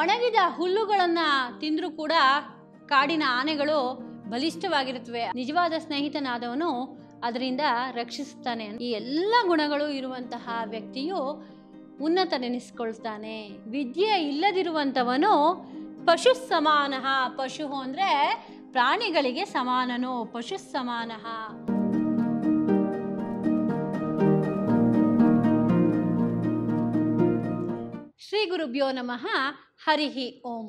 ಒಣಗಿದ ಹುಲ್ಲುಗಳನ್ನು ತಿಂದರೂ ಕೂಡ ಕಾಡಿನ ಆನೆಗಳು ಬಲಿಷ್ಠವಾಗಿರುತ್ತವೆ ನಿಜವಾದ ಸ್ನೇಹಿತನಾದವನು ಅದರಿಂದ ರಕ್ಷಿಸುತ್ತಾನೆ ಈ ಎಲ್ಲ ಗುಣಗಳು ಇರುವಂತಹ ವ್ಯಕ್ತಿಯು ನೆನೆಸ್ಕೊಳ್ತಾನೆ ವಿದ್ಯೆ ಇಲ್ಲದಿರುವಂಥವನು ಪಶು ಸಮಾನ ಪಶು ಅಂದರೆ ಪ್ರಾಣಿಗಳಿಗೆ ಸಮಾನನು ಪಶು ಸಮಾನ ಶ್ರೀ ಗುರುಭ್ಯೋ ನಮಃ ಹರಿಹಿ ಓಂ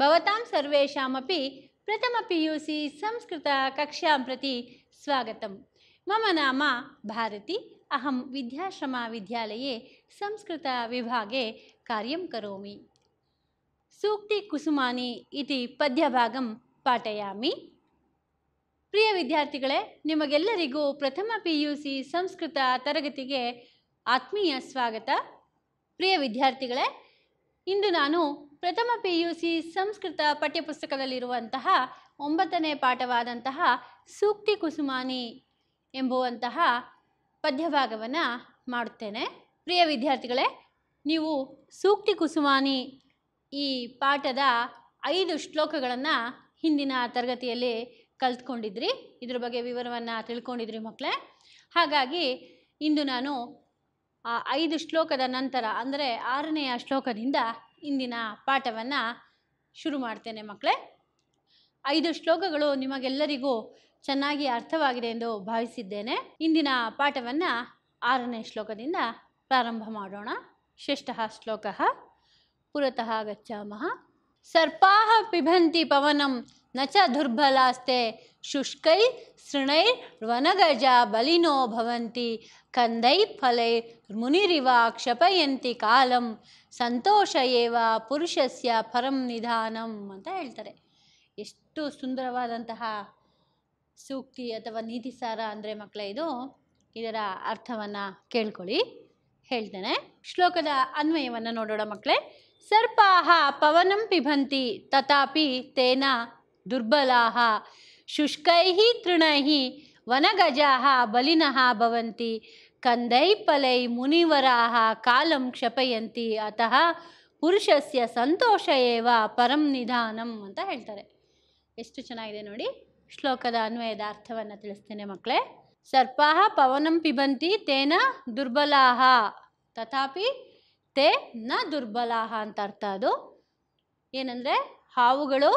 ಭವತಾಂ ಸರ್ವೇಷಾಮಪಿ ಪ್ರಥಮ ಪಿ ಯು ಸಿ ಸಂಸ್ಕೃತ ಕಕ್ಷಾಂ ಪ್ರತಿ ಸ್ವಾಗತಂ ಮಮ ನಾಮ ಭಾರತಿ ಅಹಂ ವಿದ್ಯಾಶ್ರಮ ವಿದ್ಯಾಲಯೇ ಸಂಸ್ಕೃತ ವಿಭಾಗೆ ಕಾರ್ಯಂ ಕರೋಮಿ ಸೂಕ್ತಿ ಕುಸುಮಾನಿ ಇತಿ ಪದ್ಯಭಾಗಂ ಪಾಠಯಾಮಿ ಪ್ರಿಯ ವಿದ್ಯಾರ್ಥಿಗಳೇ ನಿಮಗೆಲ್ಲರಿಗೂ ಪ್ರಥಮ ಪಿ ಯು ಸಿ ಸಂಸ್ಕೃತ ತರಗತಿಗೆ ಆತ್ಮೀಯ ಸ್ವಾಗತ ಪ್ರಿಯ ವಿದ್ಯಾರ್ಥಿಗಳೇ ಇಂದು ನಾನು ಪ್ರಥಮ ಪಿ ಯು ಸಿ ಸಂಸ್ಕೃತ ಪಠ್ಯಪುಸ್ತಕದಲ್ಲಿರುವಂತಹ ಒಂಬತ್ತನೇ ಪಾಠವಾದಂತಹ ಸೂಕ್ತಿ ಕುಸುಮಾನಿ ಎಂಬುವಂತಹ ಪದ್ಯಭಾಗವನ್ನು ಮಾಡುತ್ತೇನೆ ಪ್ರಿಯ ವಿದ್ಯಾರ್ಥಿಗಳೇ ನೀವು ಸೂಕ್ತಿ ಕುಸುಮಾನಿ ಈ ಪಾಠದ ಐದು ಶ್ಲೋಕಗಳನ್ನು ಹಿಂದಿನ ತರಗತಿಯಲ್ಲಿ ಕಲ್ತ್ಕೊಂಡಿದ್ರಿ ಇದ್ರ ಬಗ್ಗೆ ವಿವರವನ್ನು ತಿಳ್ಕೊಂಡಿದ್ರಿ ಮಕ್ಕಳೇ ಹಾಗಾಗಿ ಇಂದು ನಾನು ಆ ಐದು ಶ್ಲೋಕದ ನಂತರ ಅಂದರೆ ಆರನೆಯ ಶ್ಲೋಕದಿಂದ ಇಂದಿನ ಪಾಠವನ್ನು ಶುರು ಮಾಡ್ತೇನೆ ಮಕ್ಕಳೇ ಐದು ಶ್ಲೋಕಗಳು ನಿಮಗೆಲ್ಲರಿಗೂ ಚೆನ್ನಾಗಿ ಅರ್ಥವಾಗಿದೆ ಎಂದು ಭಾವಿಸಿದ್ದೇನೆ ಇಂದಿನ ಪಾಠವನ್ನು ಆರನೇ ಶ್ಲೋಕದಿಂದ ಪ್ರಾರಂಭ ಮಾಡೋಣ ಷಷ್ಠ ಶ್ಲೋಕ ಪುರತಃ ಗಚ್ಚಾಮ ಸರ್ಪಾ ಪಿಬಂತಿ ಪವನಂ ನಚ ದುರ್ಬಲಾಸ್ತೆ ಶುಷ್ಕೈ ಸೃಣೈ ವನಗಜ ಬಲಿನೋ ಭವಂತಿ ಕಂದೈ ಫಲೈ ಮುನಿರಿವ ಕ್ಷಪಯಂತಿ ಕಾಲಂ ಸಂತೋಷ ಏವ ಪುರುಷಸ್ಯ ಪರಂ ನಿಧಾನಂ ಅಂತ ಹೇಳ್ತಾರೆ ಎಷ್ಟು ಸುಂದರವಾದಂತಹ ಸೂಕ್ತಿ ಅಥವಾ ನೀತಿಸಾರ ಅಂದರೆ ಮಕ್ಕಳ ಇದು ಇದರ ಅರ್ಥವನ್ನು ಕೇಳ್ಕೊಳ್ಳಿ ಹೇಳ್ತೇನೆ ಶ್ಲೋಕದ ಅನ್ವಯವನ್ನು ನೋಡೋಣ ಮಕ್ಕಳೇ ಸರ್ಪಾಹ ಪವನಂ ಪಿಭಂತಿ ತಥಾಪಿ ತೇನ ದುರ್ಬಲಾಹ ಶುಷ್ಕೈಹಿ ತೃಣೈಹಿ ವನಗಜಾಹ ಬಲಿನಃ ಭವಂತಿ ಕಂದೈ ಪಲೈ ಮುನಿವರಾಹ ಕಾಲಂ ಕ್ಷಪಯಂತಿ ಅತಃ ಪುರುಷಸ್ಯ ಸಂತೋಷ ಏವ ಪರಂ ನಿಧಾನಂ ಅಂತ ಹೇಳ್ತಾರೆ ಎಷ್ಟು ಚೆನ್ನಾಗಿದೆ ನೋಡಿ ಶ್ಲೋಕದ ಅನ್ವಯದ ಅರ್ಥವನ್ನು ತಿಳಿಸ್ತೇನೆ ಮಕ್ಕಳೇ ಸರ್ಪಾ ಪವನಂ ಪಿಬಂತಿ ತೇನ ದುರ್ಬಲಾಹ ತಥಾಪಿ ತೇ ನ ದುರ್ಬಲಾಹ ಅಂತ ಅರ್ಥ ಅದು ಏನಂದರೆ ಹಾವುಗಳು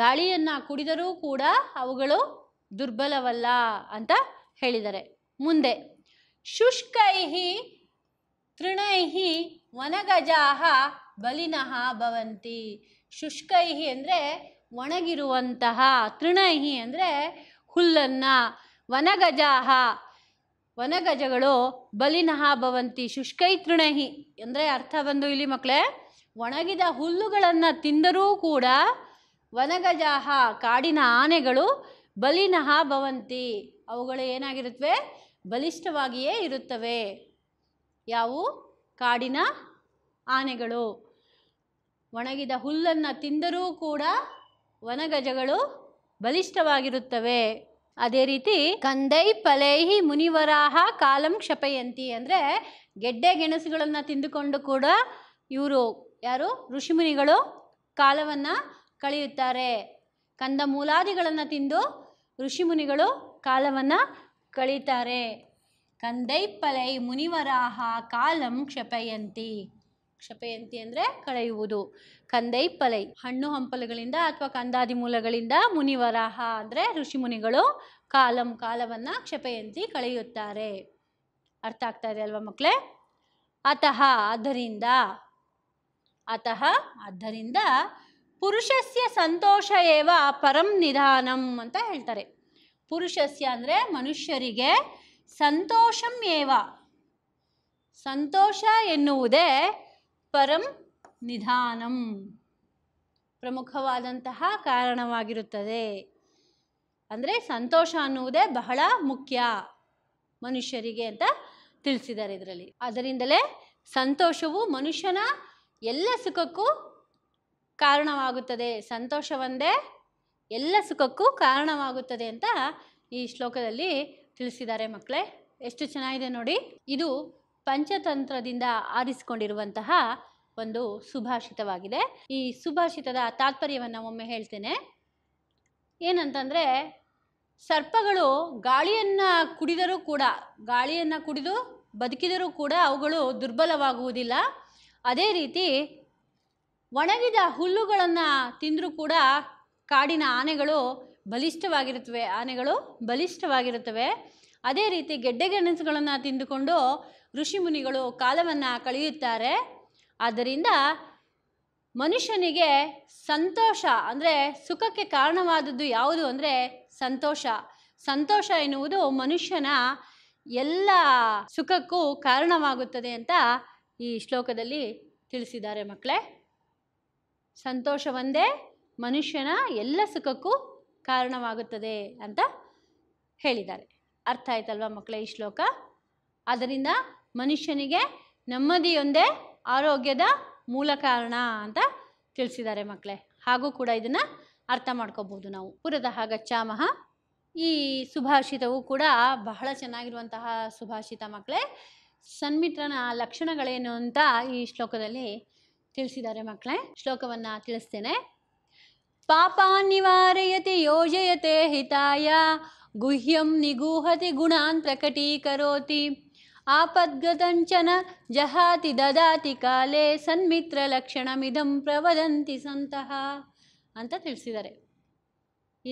ಗಾಳಿಯನ್ನು ಕುಡಿದರೂ ಕೂಡ ಅವುಗಳು ದುರ್ಬಲವಲ್ಲ ಅಂತ ಹೇಳಿದ್ದಾರೆ ಮುಂದೆ ಶುಷ್ಕೈಹಿ ತೃಣೈಹಿ ವನಗಜಾಹ ಬಲಿನಃ ಭವಂತಿ ಶುಷ್ಕೈಹಿ ಅಂದರೆ ಒಣಗಿರುವಂತಹ ತೃಣೈಹಿ ಅಂದರೆ ಹುಲ್ಲನ್ನು ವನಗಜಾಹ ವನಗಜಗಳು ಬಲಿನಃ ಭವಂತಿ ಶುಷ್ಕೈ ತೃಣಹಿ ಅಂದರೆ ಅರ್ಥ ಬಂದು ಇಲ್ಲಿ ಮಕ್ಕಳೇ ಒಣಗಿದ ಹುಲ್ಲುಗಳನ್ನು ತಿಂದರೂ ಕೂಡ ವನಗಜಾಹ ಕಾಡಿನ ಆನೆಗಳು ಬಲಿನಃ ಭವಂತಿ ಅವುಗಳು ಏನಾಗಿರುತ್ತವೆ ಬಲಿಷ್ಠವಾಗಿಯೇ ಇರುತ್ತವೆ ಯಾವು ಕಾಡಿನ ಆನೆಗಳು ಒಣಗಿದ ಹುಲ್ಲನ್ನು ತಿಂದರೂ ಕೂಡ ವನಗಜಗಳು ಬಲಿಷ್ಠವಾಗಿರುತ್ತವೆ ಅದೇ ರೀತಿ ಕಂದೈ ಪಲೈಹಿ ಮುನಿವರಾಹ ಕಾಲಂ ಕ್ಷಪಯಂತಿ ಅಂದರೆ ಗೆಡ್ಡೆ ಗೆಣಸುಗಳನ್ನು ತಿಂದುಕೊಂಡು ಕೂಡ ಇವರು ಯಾರು ಋಷಿಮುನಿಗಳು ಕಾಲವನ್ನು ಕಳೆಯುತ್ತಾರೆ ಕಂದ ಮೂಲಾದಿಗಳನ್ನು ತಿಂದು ಋಷಿಮುನಿಗಳು ಕಾಲವನ್ನು ಕಳೀತಾರೆ ಕಂದೈಪಲೈ ಮುನಿವರಾಹ ಕಾಲಂ ಕ್ಷಪಯಂತಿ ಕ್ಷಪಯಂತಿ ಅಂದರೆ ಕಳೆಯುವುದು ಕಂದೈಪಲೈ ಹಣ್ಣು ಹಂಪಲುಗಳಿಂದ ಅಥವಾ ಕಂದಾದಿ ಮೂಲಗಳಿಂದ ಮುನಿವರಾಹ ಅಂದರೆ ಋಷಿಮುನಿಗಳು ಕಾಲಂ ಕಾಲವನ್ನು ಕ್ಷಪಯಂತಿ ಕಳೆಯುತ್ತಾರೆ ಅರ್ಥ ಆಗ್ತಾ ಇದೆ ಅಲ್ವಾ ಮಕ್ಕಳೇ ಅತಃ ಆದ್ದರಿಂದ ಅತಃ ಆದ್ದರಿಂದ ಪುರುಷಸ್ಯ ಸಂತೋಷ ಏವ ಪರಂ ನಿಧಾನಂ ಅಂತ ಹೇಳ್ತಾರೆ ಪುರುಷಸ್ಯ ಅಂದರೆ ಮನುಷ್ಯರಿಗೆ ಸಂತೋಷಂ ಏವ ಸಂತೋಷ ಎನ್ನುವುದೇ ಪರಂ ನಿಧಾನಂ ಪ್ರಮುಖವಾದಂತಹ ಕಾರಣವಾಗಿರುತ್ತದೆ ಅಂದರೆ ಸಂತೋಷ ಅನ್ನುವುದೇ ಬಹಳ ಮುಖ್ಯ ಮನುಷ್ಯರಿಗೆ ಅಂತ ತಿಳಿಸಿದ್ದಾರೆ ಇದರಲ್ಲಿ ಅದರಿಂದಲೇ ಸಂತೋಷವು ಮನುಷ್ಯನ ಎಲ್ಲ ಸುಖಕ್ಕೂ ಕಾರಣವಾಗುತ್ತದೆ ಸಂತೋಷವೊಂದೇ ಎಲ್ಲ ಸುಖಕ್ಕೂ ಕಾರಣವಾಗುತ್ತದೆ ಅಂತ ಈ ಶ್ಲೋಕದಲ್ಲಿ ತಿಳಿಸಿದ್ದಾರೆ ಮಕ್ಕಳೇ ಎಷ್ಟು ಚೆನ್ನಾಗಿದೆ ನೋಡಿ ಇದು ಪಂಚತಂತ್ರದಿಂದ ಆರಿಸಿಕೊಂಡಿರುವಂತಹ ಒಂದು ಸುಭಾಷಿತವಾಗಿದೆ ಈ ಸುಭಾಷಿತದ ತಾತ್ಪರ್ಯವನ್ನು ಒಮ್ಮೆ ಹೇಳ್ತೇನೆ ಏನಂತಂದರೆ ಸರ್ಪಗಳು ಗಾಳಿಯನ್ನು ಕುಡಿದರೂ ಕೂಡ ಗಾಳಿಯನ್ನು ಕುಡಿದು ಬದುಕಿದರೂ ಕೂಡ ಅವುಗಳು ದುರ್ಬಲವಾಗುವುದಿಲ್ಲ ಅದೇ ರೀತಿ ಒಣಗಿದ ಹುಲ್ಲುಗಳನ್ನು ತಿಂದರೂ ಕೂಡ ಕಾಡಿನ ಆನೆಗಳು ಬಲಿಷ್ಠವಾಗಿರುತ್ತವೆ ಆನೆಗಳು ಬಲಿಷ್ಠವಾಗಿರುತ್ತವೆ ಅದೇ ರೀತಿ ಗೆಡ್ಡೆ ಗೆಣಸುಗಳನ್ನು ತಿಂದುಕೊಂಡು ಮುನಿಗಳು ಕಾಲವನ್ನು ಕಳೆಯುತ್ತಾರೆ ಆದ್ದರಿಂದ ಮನುಷ್ಯನಿಗೆ ಸಂತೋಷ ಅಂದರೆ ಸುಖಕ್ಕೆ ಕಾರಣವಾದದ್ದು ಯಾವುದು ಅಂದರೆ ಸಂತೋಷ ಸಂತೋಷ ಎನ್ನುವುದು ಮನುಷ್ಯನ ಎಲ್ಲ ಸುಖಕ್ಕೂ ಕಾರಣವಾಗುತ್ತದೆ ಅಂತ ಈ ಶ್ಲೋಕದಲ್ಲಿ ತಿಳಿಸಿದ್ದಾರೆ ಮಕ್ಕಳೇ ಸಂತೋಷವೊಂದೇ ಮನುಷ್ಯನ ಎಲ್ಲ ಸುಖಕ್ಕೂ ಕಾರಣವಾಗುತ್ತದೆ ಅಂತ ಹೇಳಿದ್ದಾರೆ ಅರ್ಥ ಆಯ್ತಲ್ವಾ ಮಕ್ಕಳೇ ಈ ಶ್ಲೋಕ ಆದ್ದರಿಂದ ಮನುಷ್ಯನಿಗೆ ನೆಮ್ಮದಿಯೊಂದೇ ಆರೋಗ್ಯದ ಮೂಲ ಕಾರಣ ಅಂತ ತಿಳಿಸಿದ್ದಾರೆ ಮಕ್ಕಳೇ ಹಾಗೂ ಕೂಡ ಇದನ್ನು ಅರ್ಥ ಮಾಡ್ಕೋಬಹುದು ನಾವು ಪುರದ ಗಚ್ಚಾಮಹ ಈ ಸುಭಾಷಿತವು ಕೂಡ ಬಹಳ ಚೆನ್ನಾಗಿರುವಂತಹ ಸುಭಾಷಿತ ಮಕ್ಕಳೇ ಸನ್ಮಿತ್ರನ ಲಕ್ಷಣಗಳೇನು ಅಂತ ಈ ಶ್ಲೋಕದಲ್ಲಿ ತಿಳಿಸಿದ್ದಾರೆ ಮಕ್ಕಳೇ ಶ್ಲೋಕವನ್ನ ತಿಳಿಸ್ತೇನೆ ನಿವಾರಯತೆ ಯೋಜಯತೆ ಹಿತಾಯ ಗುಹ್ಯಂ ನಿಗೂಹತಿ ಗುಣಾನ್ ಪ್ರಕಟೀಕರೋತಿ ಆಪದ್ಗತಂಚನ ಜಹಾತಿ ದದಾತಿ ಕಾಲೇ ಸನ್ಮಿತ್ರ ಲಕ್ಷಣಮಿದಂ ಪ್ರವದಂತಿ ಸಂತಹ ಅಂತ ತಿಳಿಸಿದ್ದಾರೆ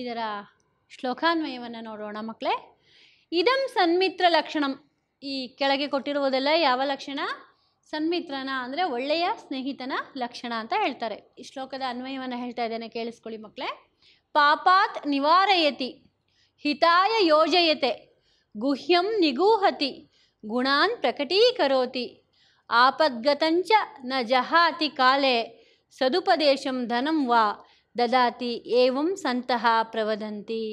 ಇದರ ಶ್ಲೋಕಾನ್ವಯವನ್ನು ನೋಡೋಣ ಮಕ್ಕಳೇ ಇದಂ ಸನ್ಮಿತ್ರ ಲಕ್ಷಣಂ ಈ ಕೆಳಗೆ ಕೊಟ್ಟಿರುವುದೆಲ್ಲ ಯಾವ ಲಕ್ಷಣ ಸನ್ಮಿತ್ರನ ಅಂದರೆ ಒಳ್ಳೆಯ ಸ್ನೇಹಿತನ ಲಕ್ಷಣ ಅಂತ ಹೇಳ್ತಾರೆ ಈ ಶ್ಲೋಕದ ಅನ್ವಯವನ್ನು ಹೇಳ್ತಾ ಇದ್ದೇನೆ ಕೇಳಿಸ್ಕೊಳ್ಳಿ ಮಕ್ಕಳೇ ಪಾಪಾತ್ ನಿವಾರಯತಿ ಹಿತಾಯ ಯೋಜಯತೆ ಗುಹ್ಯಂ ನಿಗೂಹತಿ ಗುಣಾನ್ ಪ್ರಕಟೀಕರೋತಿ ಆಪದ್ಗತಂಚ ನ ಜಹಾತಿ ಕಾಲೇ ಸದುಪದೇಶಂ ಧನಂ ವಾ ದದಾತಿ ಏವಂ ಸಂತಹ ಪ್ರವದಂತಿ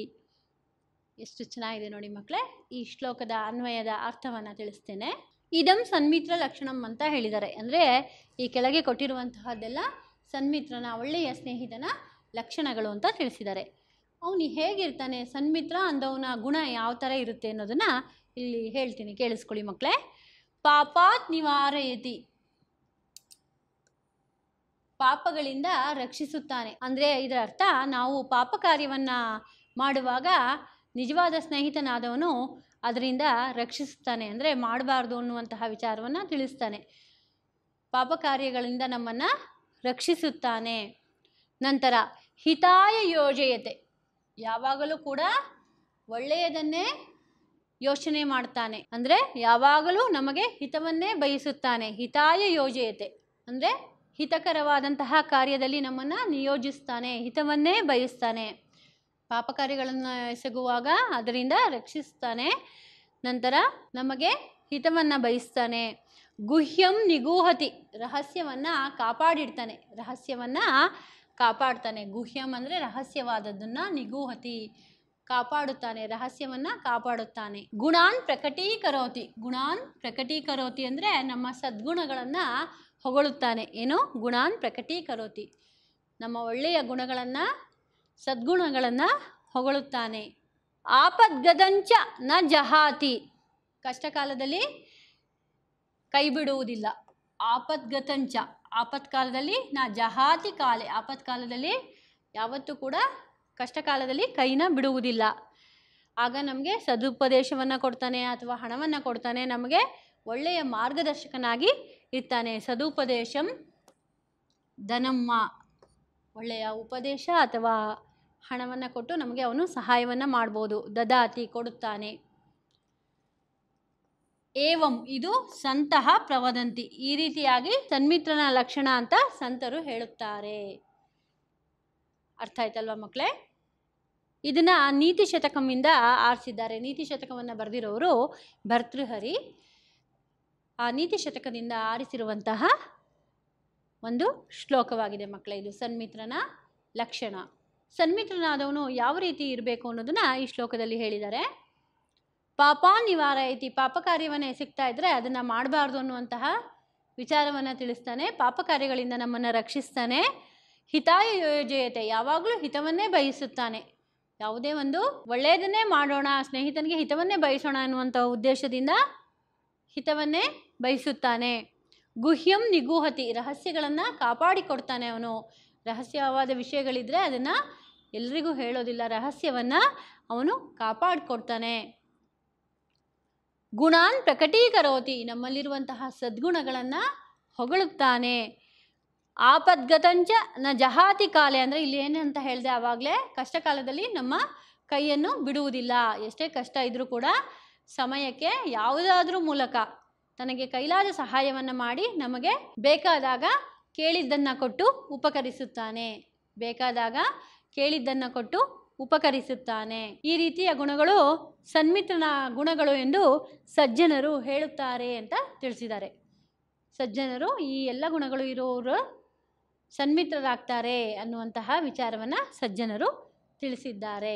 ಎಷ್ಟು ಚೆನ್ನಾಗಿದೆ ನೋಡಿ ಮಕ್ಕಳೇ ಈ ಶ್ಲೋಕದ ಅನ್ವಯದ ಅರ್ಥವನ್ನು ತಿಳಿಸ್ತೇನೆ ಇದಂ ಸನ್ಮಿತ್ರ ಲಕ್ಷಣಂ ಅಂತ ಹೇಳಿದ್ದಾರೆ ಅಂದರೆ ಈ ಕೆಳಗೆ ಕೊಟ್ಟಿರುವಂತಹದ್ದೆಲ್ಲ ಸನ್ಮಿತ್ರನ ಒಳ್ಳೆಯ ಸ್ನೇಹಿತನ ಲಕ್ಷಣಗಳು ಅಂತ ತಿಳಿಸಿದ್ದಾರೆ ಅವನು ಹೇಗಿರ್ತಾನೆ ಸನ್ಮಿತ್ರ ಅಂದವನ ಗುಣ ಯಾವ ಥರ ಇರುತ್ತೆ ಅನ್ನೋದನ್ನು ಇಲ್ಲಿ ಹೇಳ್ತೀನಿ ಕೇಳಿಸ್ಕೊಳ್ಳಿ ಮಕ್ಕಳೇ ಪಾಪಾತ್ ನಿವಾರಯತಿ ಪಾಪಗಳಿಂದ ರಕ್ಷಿಸುತ್ತಾನೆ ಅಂದರೆ ಇದರ ಅರ್ಥ ನಾವು ಪಾಪ ಕಾರ್ಯವನ್ನು ಮಾಡುವಾಗ ನಿಜವಾದ ಸ್ನೇಹಿತನಾದವನು ಅದರಿಂದ ರಕ್ಷಿಸ್ತಾನೆ ಅಂದರೆ ಮಾಡಬಾರ್ದು ಅನ್ನುವಂತಹ ವಿಚಾರವನ್ನು ತಿಳಿಸ್ತಾನೆ ಪಾಪ ಕಾರ್ಯಗಳಿಂದ ನಮ್ಮನ್ನು ರಕ್ಷಿಸುತ್ತಾನೆ ನಂತರ ಹಿತಾಯ ಯೋಜಯತೆ ಯಾವಾಗಲೂ ಕೂಡ ಒಳ್ಳೆಯದನ್ನೇ ಯೋಚನೆ ಮಾಡ್ತಾನೆ ಅಂದರೆ ಯಾವಾಗಲೂ ನಮಗೆ ಹಿತವನ್ನೇ ಬಯಸುತ್ತಾನೆ ಹಿತಾಯ ಯೋಜಯತೆ ಅಂದರೆ ಹಿತಕರವಾದಂತಹ ಕಾರ್ಯದಲ್ಲಿ ನಮ್ಮನ್ನು ನಿಯೋಜಿಸ್ತಾನೆ ಹಿತವನ್ನೇ ಬಯಸ್ತಾನೆ ಪಾಪಕಾರಿಗಳನ್ನು ಎಸಗುವಾಗ ಅದರಿಂದ ರಕ್ಷಿಸ್ತಾನೆ ನಂತರ ನಮಗೆ ಹಿತವನ್ನು ಬಯಸ್ತಾನೆ ಗುಹ್ಯಂ ನಿಗೂಹತಿ ರಹಸ್ಯವನ್ನು ಕಾಪಾಡಿಡ್ತಾನೆ ರಹಸ್ಯವನ್ನು ಕಾಪಾಡ್ತಾನೆ ಗುಹ್ಯಂ ಅಂದರೆ ರಹಸ್ಯವಾದದ್ದನ್ನು ನಿಗೂಹತಿ ಕಾಪಾಡುತ್ತಾನೆ ರಹಸ್ಯವನ್ನು ಕಾಪಾಡುತ್ತಾನೆ ಗುಣಾನ್ ಪ್ರಕಟೀಕರೋತಿ ಗುಣಾನ್ ಪ್ರಕಟೀಕರೋತಿ ಅಂದರೆ ನಮ್ಮ ಸದ್ಗುಣಗಳನ್ನು ಹೊಗಳುತ್ತಾನೆ ಏನು ಗುಣಾನ್ ಪ್ರಕಟೀಕರೋತಿ ನಮ್ಮ ಒಳ್ಳೆಯ ಗುಣಗಳನ್ನು ಸದ್ಗುಣಗಳನ್ನು ಹೊಗಳುತ್ತಾನೆ ಆಪದ್ಗದಂಚ ನ ಜಹಾತಿ ಕಷ್ಟಕಾಲದಲ್ಲಿ ಕೈ ಬಿಡುವುದಿಲ್ಲ ಆಪದ್ಗತಂಚ ಆಪತ್ಕಾಲದಲ್ಲಿ ನ ಜಹಾತಿ ಕಾಲೆ ಆಪತ್ಕಾಲದಲ್ಲಿ ಯಾವತ್ತೂ ಕೂಡ ಕಷ್ಟಕಾಲದಲ್ಲಿ ಕೈನ ಬಿಡುವುದಿಲ್ಲ ಆಗ ನಮಗೆ ಸದುಪದೇಶವನ್ನು ಕೊಡ್ತಾನೆ ಅಥವಾ ಹಣವನ್ನು ಕೊಡ್ತಾನೆ ನಮಗೆ ಒಳ್ಳೆಯ ಮಾರ್ಗದರ್ಶಕನಾಗಿ ಇರ್ತಾನೆ ಸದುಪದೇಶಂ ಧನಮ್ಮ ಒಳ್ಳೆಯ ಉಪದೇಶ ಅಥವಾ ಹಣವನ್ನು ಕೊಟ್ಟು ನಮಗೆ ಅವನು ಸಹಾಯವನ್ನು ಮಾಡ್ಬೋದು ದದಾತಿ ಕೊಡುತ್ತಾನೆ ಏವಂ ಇದು ಸಂತಹ ಪ್ರವದಂತಿ ಈ ರೀತಿಯಾಗಿ ಸನ್ಮಿತ್ರನ ಲಕ್ಷಣ ಅಂತ ಸಂತರು ಹೇಳುತ್ತಾರೆ ಅರ್ಥ ಆಯ್ತಲ್ವಾ ಮಕ್ಕಳೇ ಇದನ್ನು ನೀತಿ ಶತಕಮಿಂದ ಆರಿಸಿದ್ದಾರೆ ನೀತಿ ಶತಕವನ್ನು ಬರೆದಿರೋರು ಭರ್ತೃಹರಿ ಆ ನೀತಿ ಶತಕದಿಂದ ಆರಿಸಿರುವಂತಹ ಒಂದು ಶ್ಲೋಕವಾಗಿದೆ ಮಕ್ಕಳೇ ಇದು ಸನ್ಮಿತ್ರನ ಲಕ್ಷಣ ಸನ್ಮಿತ್ರನಾದವನು ಯಾವ ರೀತಿ ಇರಬೇಕು ಅನ್ನೋದನ್ನ ಈ ಶ್ಲೋಕದಲ್ಲಿ ಹೇಳಿದ್ದಾರೆ ಪಾಪ ನಿವಾರ ಐತಿ ಪಾಪ ಕಾರ್ಯವನ್ನೇ ಸಿಗ್ತಾ ಇದ್ರೆ ಅದನ್ನು ಮಾಡಬಾರ್ದು ಅನ್ನುವಂತಹ ವಿಚಾರವನ್ನು ತಿಳಿಸ್ತಾನೆ ಪಾಪ ಕಾರ್ಯಗಳಿಂದ ನಮ್ಮನ್ನು ರಕ್ಷಿಸ್ತಾನೆ ಹಿತಾಯ ಯೋಜಯತೆ ಯಾವಾಗಲೂ ಹಿತವನ್ನೇ ಬಯಸುತ್ತಾನೆ ಯಾವುದೇ ಒಂದು ಒಳ್ಳೆಯದನ್ನೇ ಮಾಡೋಣ ಸ್ನೇಹಿತನಿಗೆ ಹಿತವನ್ನೇ ಬಯಸೋಣ ಅನ್ನುವಂಥ ಉದ್ದೇಶದಿಂದ ಹಿತವನ್ನೇ ಬಯಸುತ್ತಾನೆ ಗುಹ್ಯಂ ನಿಗೂಹತಿ ರಹಸ್ಯಗಳನ್ನು ಕಾಪಾಡಿಕೊಡ್ತಾನೆ ಅವನು ರಹಸ್ಯವಾದ ವಿಷಯಗಳಿದ್ದರೆ ಅದನ್ನು ಎಲ್ರಿಗೂ ಹೇಳೋದಿಲ್ಲ ರಹಸ್ಯವನ್ನು ಅವನು ಕಾಪಾಡಿಕೊಡ್ತಾನೆ ಗುಣಾನ್ ಪ್ರಕಟೀಕರೋತಿ ನಮ್ಮಲ್ಲಿರುವಂತಹ ಸದ್ಗುಣಗಳನ್ನು ಹೊಗಳುತ್ತಾನೆ ಆಪದ್ಗತಂಚ ನ ಜಹಾತಿ ಕಾಲೆ ಅಂದರೆ ಇಲ್ಲಿ ಅಂತ ಹೇಳಿದೆ ಆವಾಗಲೇ ಕಷ್ಟ ಕಾಲದಲ್ಲಿ ನಮ್ಮ ಕೈಯನ್ನು ಬಿಡುವುದಿಲ್ಲ ಎಷ್ಟೇ ಕಷ್ಟ ಇದ್ದರೂ ಕೂಡ ಸಮಯಕ್ಕೆ ಯಾವುದಾದ್ರೂ ಮೂಲಕ ತನಗೆ ಕೈಲಾದ ಸಹಾಯವನ್ನು ಮಾಡಿ ನಮಗೆ ಬೇಕಾದಾಗ ಕೇಳಿದ್ದನ್ನು ಕೊಟ್ಟು ಉಪಕರಿಸುತ್ತಾನೆ ಬೇಕಾದಾಗ ಕೇಳಿದ್ದನ್ನು ಕೊಟ್ಟು ಉಪಕರಿಸುತ್ತಾನೆ ಈ ರೀತಿಯ ಗುಣಗಳು ಸನ್ಮಿತ್ರನ ಗುಣಗಳು ಎಂದು ಸಜ್ಜನರು ಹೇಳುತ್ತಾರೆ ಅಂತ ತಿಳಿಸಿದ್ದಾರೆ ಸಜ್ಜನರು ಈ ಎಲ್ಲ ಗುಣಗಳು ಇರೋರು ಸನ್ಮಿತ್ರರಾಗ್ತಾರೆ ಅನ್ನುವಂತಹ ವಿಚಾರವನ್ನು ಸಜ್ಜನರು ತಿಳಿಸಿದ್ದಾರೆ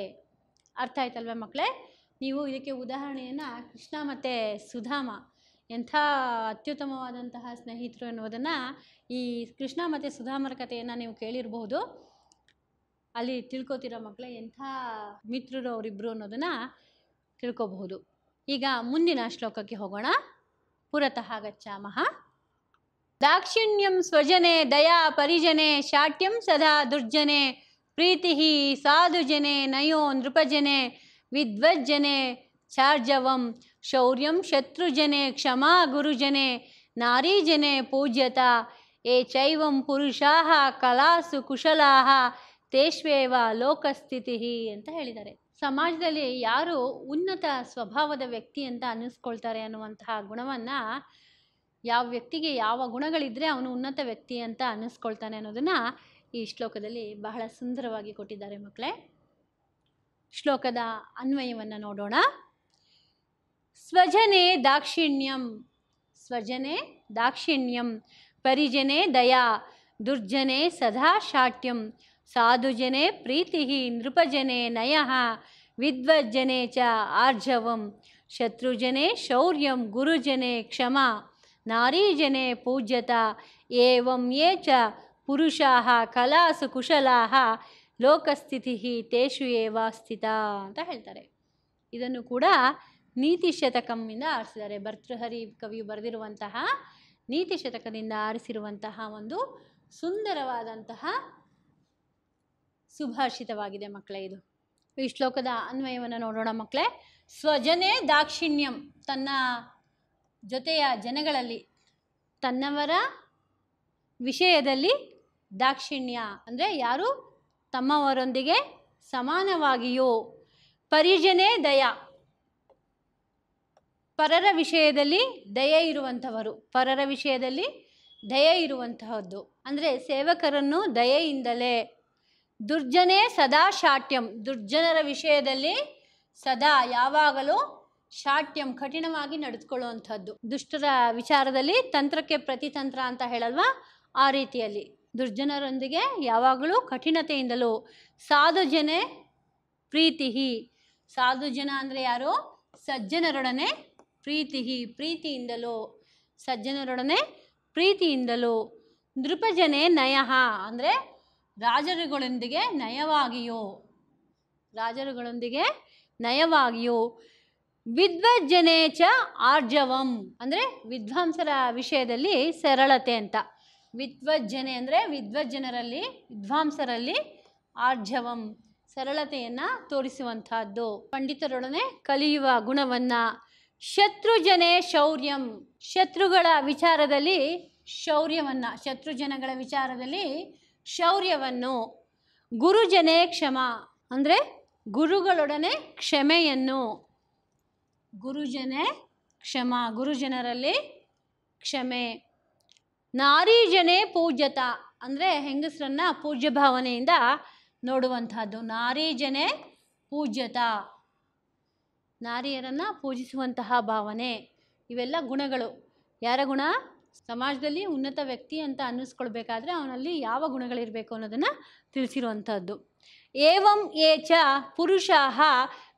ಅರ್ಥ ಆಯ್ತಲ್ವ ಮಕ್ಕಳೇ ನೀವು ಇದಕ್ಕೆ ಉದಾಹರಣೆಯನ್ನು ಕೃಷ್ಣ ಮತ್ತು ಸುಧಾಮ ಎಂಥ ಅತ್ಯುತ್ತಮವಾದಂತಹ ಸ್ನೇಹಿತರು ಎನ್ನುವುದನ್ನು ಈ ಕೃಷ್ಣ ಮತ್ತು ಸುಧಾಮರ ಕಥೆಯನ್ನು ನೀವು ಕೇಳಿರಬಹುದು ಅಲ್ಲಿ ತಿಳ್ಕೊತಿರೋ ಮಕ್ಕಳೇ ಎಂಥ ಮಿತ್ರರು ಅವರಿಬ್ಬರು ಅನ್ನೋದನ್ನು ತಿಳ್ಕೋಬಹುದು ಈಗ ಮುಂದಿನ ಶ್ಲೋಕಕ್ಕೆ ಹೋಗೋಣ ಪುರತಃ ಗಚ್ಚಾಮಹ ದಾಕ್ಷಿಣ್ಯಂ ಸ್ವಜನೆ ದಯಾ ಪರಿಜನೆ ಶಾಟ್ಯಂ ಸದಾ ದುರ್ಜನೆ ಪ್ರೀತಿ ಸಾಧುಜನೆ ನಯೋ ನೃಪಜನೆ ವಿದ್ವಜ್ಜನೆ ಚಾರ್ಜವಂ ಶೌರ್ಯಂ ಶತ್ರುಜನೆ ಕ್ಷಮಾ ಗುರುಜನೆ ನಾರೀಜನೆ ಪೂಜ್ಯತ ಏ ಚೈವಂ ಪುರುಷಾಹ ಕಲಾಸು ಕುಶಲಾಹ ತೇಷ್ವೇವ ಲೋಕಸ್ಥಿತಿ ಅಂತ ಹೇಳಿದ್ದಾರೆ ಸಮಾಜದಲ್ಲಿ ಯಾರು ಉನ್ನತ ಸ್ವಭಾವದ ವ್ಯಕ್ತಿ ಅಂತ ಅನ್ನಿಸ್ಕೊಳ್ತಾರೆ ಅನ್ನುವಂತಹ ಗುಣವನ್ನು ಯಾವ ವ್ಯಕ್ತಿಗೆ ಯಾವ ಗುಣಗಳಿದ್ದರೆ ಅವನು ಉನ್ನತ ವ್ಯಕ್ತಿ ಅಂತ ಅನ್ನಿಸ್ಕೊಳ್ತಾನೆ ಅನ್ನೋದನ್ನು ಈ ಶ್ಲೋಕದಲ್ಲಿ ಬಹಳ ಸುಂದರವಾಗಿ ಕೊಟ್ಟಿದ್ದಾರೆ ಮಕ್ಕಳೇ ಶ್ಲೋಕದ ಅನ್ವಯವನ್ನು ನೋಡೋಣ ಸ್ವಜನೆ ದಾಕ್ಷಿಣ್ಯಂ ಸ್ವಜನೆ ದಾಕ್ಷಿಣ್ಯಂ ಪರಿಜನೆ ದಯಾ ದುರ್ಜನೆ ಸದಾ ಶಾಟ್ಯಂ ಸಾಧುಜನೆ ಪ್ರೀತಿ ನೃಪಜನೆ ನಯ ವಿದ್ವಜ್ಜನೆ ಚ ಆರ್ಜವಂ ಶತ್ರುಜನೆ ಶೌರ್ಯಂ ಗುರುಜನೆ ಕ್ಷಮ ನಾರೀಜನೆ ಪೂಜ್ಯತ ಏವಂ ಯೇ ಚ ಪುರುಷಾ ಕಲಾಸು ಲೋಕಸ್ಥಿತಿ ತೇಷು ಎ ಸ್ಥಿತ ಅಂತ ಹೇಳ್ತಾರೆ ಇದನ್ನು ಕೂಡ ನೀತಿ ಶತಕಮ್ಮಿಂದ ಆರಿಸಿದ್ದಾರೆ ಭರ್ತೃಹರಿ ಕವಿಯು ಬರೆದಿರುವಂತಹ ನೀತಿ ಶತಕದಿಂದ ಆರಿಸಿರುವಂತಹ ಒಂದು ಸುಂದರವಾದಂತಹ ಸುಭಾಷಿತವಾಗಿದೆ ಮಕ್ಕಳೇ ಇದು ಈ ಶ್ಲೋಕದ ಅನ್ವಯವನ್ನು ನೋಡೋಣ ಮಕ್ಕಳೇ ಸ್ವಜನೇ ದಾಕ್ಷಿಣ್ಯಂ ತನ್ನ ಜೊತೆಯ ಜನಗಳಲ್ಲಿ ತನ್ನವರ ವಿಷಯದಲ್ಲಿ ದಾಕ್ಷಿಣ್ಯ ಅಂದರೆ ಯಾರು ತಮ್ಮವರೊಂದಿಗೆ ಸಮಾನವಾಗಿಯೋ ಪರಿಜನೆ ದಯಾ ಪರರ ವಿಷಯದಲ್ಲಿ ದಯೆ ಇರುವಂಥವರು ಪರರ ವಿಷಯದಲ್ಲಿ ದಯ ಇರುವಂತಹದ್ದು ಅಂದರೆ ಸೇವಕರನ್ನು ದಯೆಯಿಂದಲೇ ದುರ್ಜನೇ ಸದಾ ಶಾಟ್ಯಂ ದುರ್ಜನರ ವಿಷಯದಲ್ಲಿ ಸದಾ ಯಾವಾಗಲೂ ಶಾಟ್ಯಂ ಕಠಿಣವಾಗಿ ನಡೆದುಕೊಳ್ಳುವಂಥದ್ದು ದುಷ್ಟರ ವಿಚಾರದಲ್ಲಿ ತಂತ್ರಕ್ಕೆ ಪ್ರತಿತಂತ್ರ ಅಂತ ಹೇಳಲ್ವಾ ಆ ರೀತಿಯಲ್ಲಿ ದುರ್ಜನರೊಂದಿಗೆ ಯಾವಾಗಲೂ ಕಠಿಣತೆಯಿಂದಲೂ ಸಾಧು ಜನೇ ಪ್ರೀತಿ ಸಾಧು ಜನ ಅಂದರೆ ಯಾರು ಸಜ್ಜನರೊಡನೆ ಪ್ರೀತಿ ಪ್ರೀತಿಯಿಂದಲೋ ಸಜ್ಜನರೊಡನೆ ಪ್ರೀತಿಯಿಂದಲೋ ನೃಪಜನೆ ನಯಃ ಅಂದರೆ ರಾಜರುಗಳೊಂದಿಗೆ ನಯವಾಗಿಯೋ ರಾಜರುಗಳೊಂದಿಗೆ ನಯವಾಗಿಯೋ ವಿದ್ವಜ್ಜನೆ ಚ ಆರ್ಜವಂ ಅಂದರೆ ವಿದ್ವಾಂಸರ ವಿಷಯದಲ್ಲಿ ಸರಳತೆ ಅಂತ ವಿದ್ವಜ್ಜನೆ ಅಂದರೆ ವಿದ್ವಜ್ಜನರಲ್ಲಿ ವಿದ್ವಾಂಸರಲ್ಲಿ ಆರ್ಜವಂ ಸರಳತೆಯನ್ನು ತೋರಿಸುವಂತಹದ್ದು ಪಂಡಿತರೊಡನೆ ಕಲಿಯುವ ಗುಣವನ್ನು ಶತ್ರುಜನೆ ಶೌರ್ಯಂ ಶತ್ರುಗಳ ವಿಚಾರದಲ್ಲಿ ಶೌರ್ಯವನ್ನು ಶತ್ರುಜನಗಳ ವಿಚಾರದಲ್ಲಿ ಶೌರ್ಯವನ್ನು ಗುರುಜನೆ ಕ್ಷಮ ಅಂದರೆ ಗುರುಗಳೊಡನೆ ಕ್ಷಮೆಯನ್ನು ಗುರುಜನೆ ಕ್ಷಮ ಗುರುಜನರಲ್ಲಿ ಕ್ಷಮೆ ನಾರೀಜನೆ ಪೂಜ್ಯತ ಅಂದರೆ ಹೆಂಗಸರನ್ನು ಪೂಜ್ಯ ಭಾವನೆಯಿಂದ ನೋಡುವಂತಹದ್ದು ನಾರೀಜನೆ ಪೂಜ್ಯತ ನಾರಿಯರನ್ನು ಪೂಜಿಸುವಂತಹ ಭಾವನೆ ಇವೆಲ್ಲ ಗುಣಗಳು ಯಾರ ಗುಣ ಸಮಾಜದಲ್ಲಿ ಉನ್ನತ ವ್ಯಕ್ತಿ ಅಂತ ಅನ್ನಿಸ್ಕೊಳ್ಬೇಕಾದ್ರೆ ಅವನಲ್ಲಿ ಯಾವ ಗುಣಗಳಿರಬೇಕು ಅನ್ನೋದನ್ನು ತಿಳಿಸಿರುವಂಥದ್ದು ಏವಂ ಏಚ ಪುರುಷಾಹ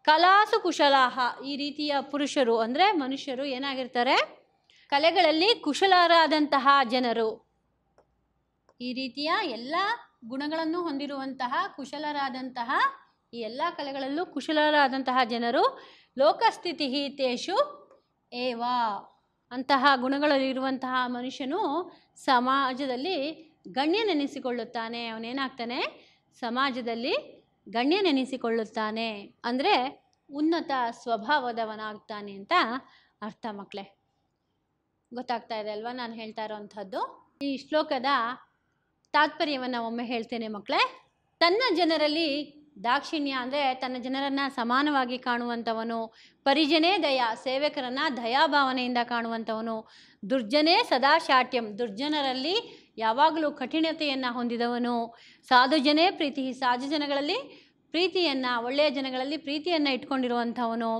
ಕಲಾಸು ಕುಶಲಾಹ ಈ ರೀತಿಯ ಪುರುಷರು ಅಂದರೆ ಮನುಷ್ಯರು ಏನಾಗಿರ್ತಾರೆ ಕಲೆಗಳಲ್ಲಿ ಕುಶಲರಾದಂತಹ ಜನರು ಈ ರೀತಿಯ ಎಲ್ಲ ಗುಣಗಳನ್ನು ಹೊಂದಿರುವಂತಹ ಕುಶಲರಾದಂತಹ ಈ ಎಲ್ಲ ಕಲೆಗಳಲ್ಲೂ ಕುಶಲರಾದಂತಹ ಜನರು ಲೋಕಸ್ಥಿತಿ ತೇಷು ಏವಾ ಅಂತಹ ಗುಣಗಳಲ್ಲಿರುವಂತಹ ಮನುಷ್ಯನು ಸಮಾಜದಲ್ಲಿ ಗಣ್ಯನೆನಿಸಿಕೊಳ್ಳುತ್ತಾನೆ ಅವನೇನಾಗ್ತಾನೆ ಸಮಾಜದಲ್ಲಿ ಗಣ್ಯನೆನಿಸಿಕೊಳ್ಳುತ್ತಾನೆ ಅಂದರೆ ಉನ್ನತ ಸ್ವಭಾವದವನಾಗ್ತಾನೆ ಅಂತ ಅರ್ಥ ಮಕ್ಕಳೇ ಗೊತ್ತಾಗ್ತಾ ಇದೆ ಅಲ್ವಾ ನಾನು ಹೇಳ್ತಾ ಇರೋವಂಥದ್ದು ಈ ಶ್ಲೋಕದ ತಾತ್ಪರ್ಯವನ್ನು ಒಮ್ಮೆ ಹೇಳ್ತೇನೆ ಮಕ್ಕಳೇ ತನ್ನ ಜನರಲ್ಲಿ ದಾಕ್ಷಿಣ್ಯ ಅಂದರೆ ತನ್ನ ಜನರನ್ನು ಸಮಾನವಾಗಿ ಕಾಣುವಂಥವನು ಪರಿಜನೇ ದಯಾ ಸೇವಕರನ್ನು ದಯಾಭಾವನೆಯಿಂದ ಕಾಣುವಂಥವನು ದುರ್ಜನೇ ಸದಾ ಶಾಟ್ಯಂ ದುರ್ಜನರಲ್ಲಿ ಯಾವಾಗಲೂ ಕಠಿಣತೆಯನ್ನು ಹೊಂದಿದವನು ಸಾಧುಜನೇ ಪ್ರೀತಿ ಸಾಧು ಜನಗಳಲ್ಲಿ ಪ್ರೀತಿಯನ್ನು ಒಳ್ಳೆಯ ಜನಗಳಲ್ಲಿ ಪ್ರೀತಿಯನ್ನು ಇಟ್ಕೊಂಡಿರುವಂಥವನು